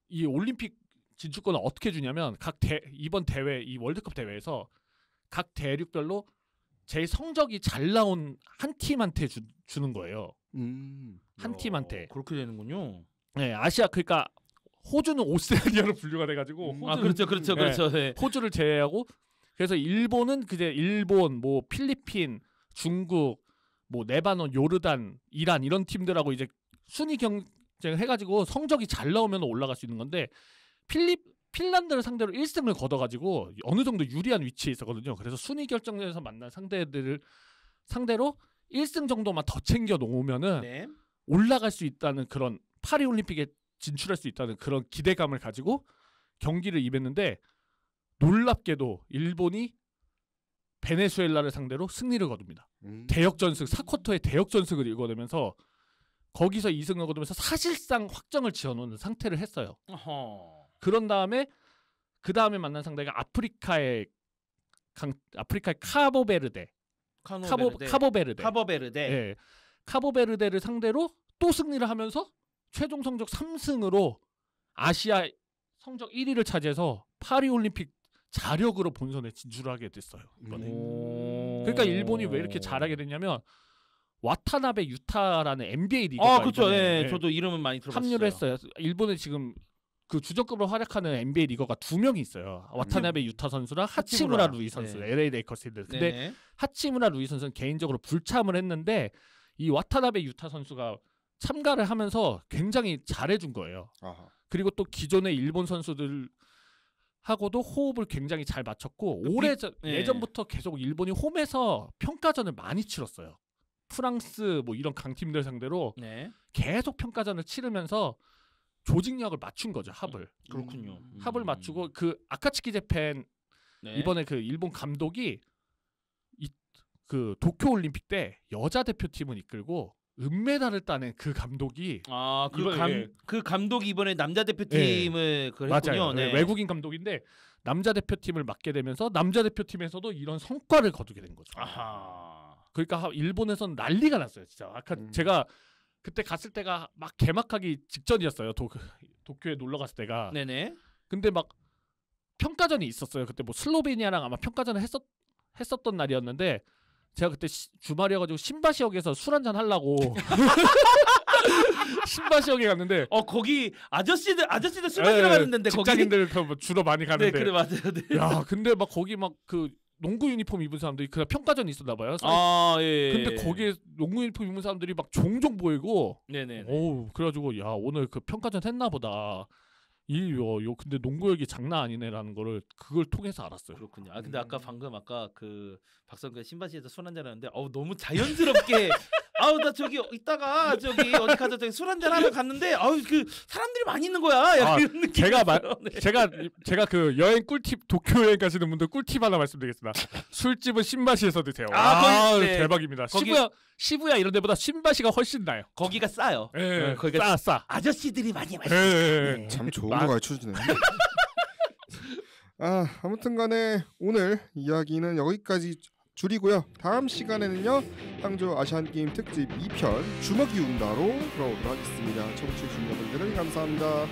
이 올림픽 진출권을 어떻게 주냐면 각 대, 이번 대회 이 월드컵 대회에서 각 대륙별로 제 성적이 잘 나온 한 팀한테 주, 주는 거예요. 음. 한 야, 팀한테. 그렇게 되는군요. 네, 아시아 그러니까 호주는 오스트레리아로 [LAUGHS] 분류가 돼가지고. 음, 아 그렇죠, 그렇죠, 네, 그렇죠. 네. 호주를 제외하고 그래서 일본은 그제 일본, 뭐 필리핀, 중국, 뭐네바논 요르단, 이란 이런 팀들하고 이제 순위 경쟁 해가지고 성적이 잘 나오면 올라갈 수 있는 건데 필리 핀란드를 상대로 1승을 거둬가지고 어느 정도 유리한 위치에 있었거든요. 그래서 순위 결정전에서 만난 상대들을 상대로 1승 정도만 더 챙겨 놓으면은 네. 올라갈 수 있다는 그런 파리 올림픽에 진출할 수 있다는 그런 기대감을 가지고 경기를 임했는데 놀랍게도 일본이 베네수엘라를 상대로 승리를 거둡니다. 음. 대역전승 사쿼터의 대역전승을 이궈내면서 거기서 2승을 거두면서 사실상 확정을 지어놓는 상태를 했어요. 어허. 그런 다음에 그 다음에 만난 상대가 아프리카의 강, 아프리카의 카보베르데 카노 카보 베르데 카보베르데 예. 카보베르데를 상대로 또 승리를 하면서 최종 성적 3승으로 아시아 성적 1위를 차지해서 파리 올림픽 자력으로 본선에 진출하게 됐어요 이번에. 음. 그러니까 일본이 왜 이렇게 잘하게 됐냐면 와타나베 유타라는 NBA 리그. 아 그렇죠. 예, 예, 저도 이름은 많이 들어봤어요. 합류를 했어요. 일본에 지금 그 주전급으로 활약하는 NBA 리거가 두 명이 있어요. 와타나베 네. 유타 선수랑 하치무라, 루이 선수, 네. LA 레이커스인 근데 네 하치무라 루이 선수는 개인적으로 불참을 했는데 이 와타나베 유타 선수가 참가를 하면서 굉장히 잘해준 거예요. 아하. 그리고 또 기존의 일본 선수들 하고도 호흡을 굉장히 잘 맞췄고 오래 전 예. 예전부터 계속 일본이 홈에서 평가전을 많이 치렀어요. 프랑스 뭐 이런 강팀들 상대로 네. 계속 평가전을 치르면서 조직력을 맞춘 거죠 음. 합을. 음. 그렇군요. 음. 합을 맞추고 그 아카츠키 재팬 네. 이번에 그 일본 감독이 이, 그 도쿄 올림픽 때 여자 대표팀을 이끌고 은메달을 따낸 그 감독이 아그 감, 예. 그 감독이 이번에 남자 대표팀을 예. 그랬군요. 예, 네. 외국인 감독인데 남자 대표팀을 맡게 되면서 남자 대표팀에서도 이런 성과를 거두게 된 거죠. 아하. 그러니까 일본에선 난리가 났어요, 진짜. 아까 음. 제가 그때 갔을 때가 막 개막하기 직전이었어요. 도, 도쿄에 놀러 갔을 때가. 네네. 근데 막 평가전이 있었어요. 그때 뭐 슬로베니아랑 아마 평가전을 했었 했었던 날이었는데 제가 그때 시, 주말이어가지고 신바시역에서 술 한잔 하려고 [LAUGHS] 신바시역에 갔는데 어 거기 아저씨들 아저씨들 술 마시러 예, 예, 가는 데 직장인들 거기... 뭐 주로 많이 네, 가는데 네 그래 맞아요 네. 야 근데 막 거기 막그 농구 유니폼 입은 사람들이 그날 평가전이 있었나 봐요. 아 예. 예 근데 예. 거기에 농구 유니폼 입은 사람들이 막 종종 보이고. 네네. 오 그래가지고 야 오늘 그 평가전 했나 보다. 이요 요 근데 농구역이 장난 아니네라는 거를 그걸 통해서 알았어요. 그렇군요. 아 근데 아까 음. 방금 아까 그 박성근 신바지에서 술 한잔 하는데 어우 너무 자연스럽게 [LAUGHS] 아우 나 저기 이따가 저기 어디 가서 저기 술 한잔 하러 갔는데 아우 그 사람들이 많이 있는 거야. 아, 약간 아, 이런 느낌. 제가 말 네. 제가 제가 그 여행 꿀팁 도쿄 여행 가시는 분들 꿀팁 하나 말씀드리겠습니다. 술집은 신바시에서 드세요. 아, 아 거기, 네. 대박입니다. 거기, 시부야 시부야 이런 데보다 신바시가 훨씬 나요. 거기가 싸요. 예, 네, 거기가 싸 싸. 아저씨들이 많이 네, 마시. 예, 네, 참 좋은 아. 거 가르쳐주네. [LAUGHS] 아, 아무튼 간에 오늘 이야기는 여기까지 줄이고요. 다음 시간에는요. 항저 아시안게임 특집 2편 주먹이 운다로 돌아오도록 하겠습니다. 청취해주신 여러분들 감사합니다.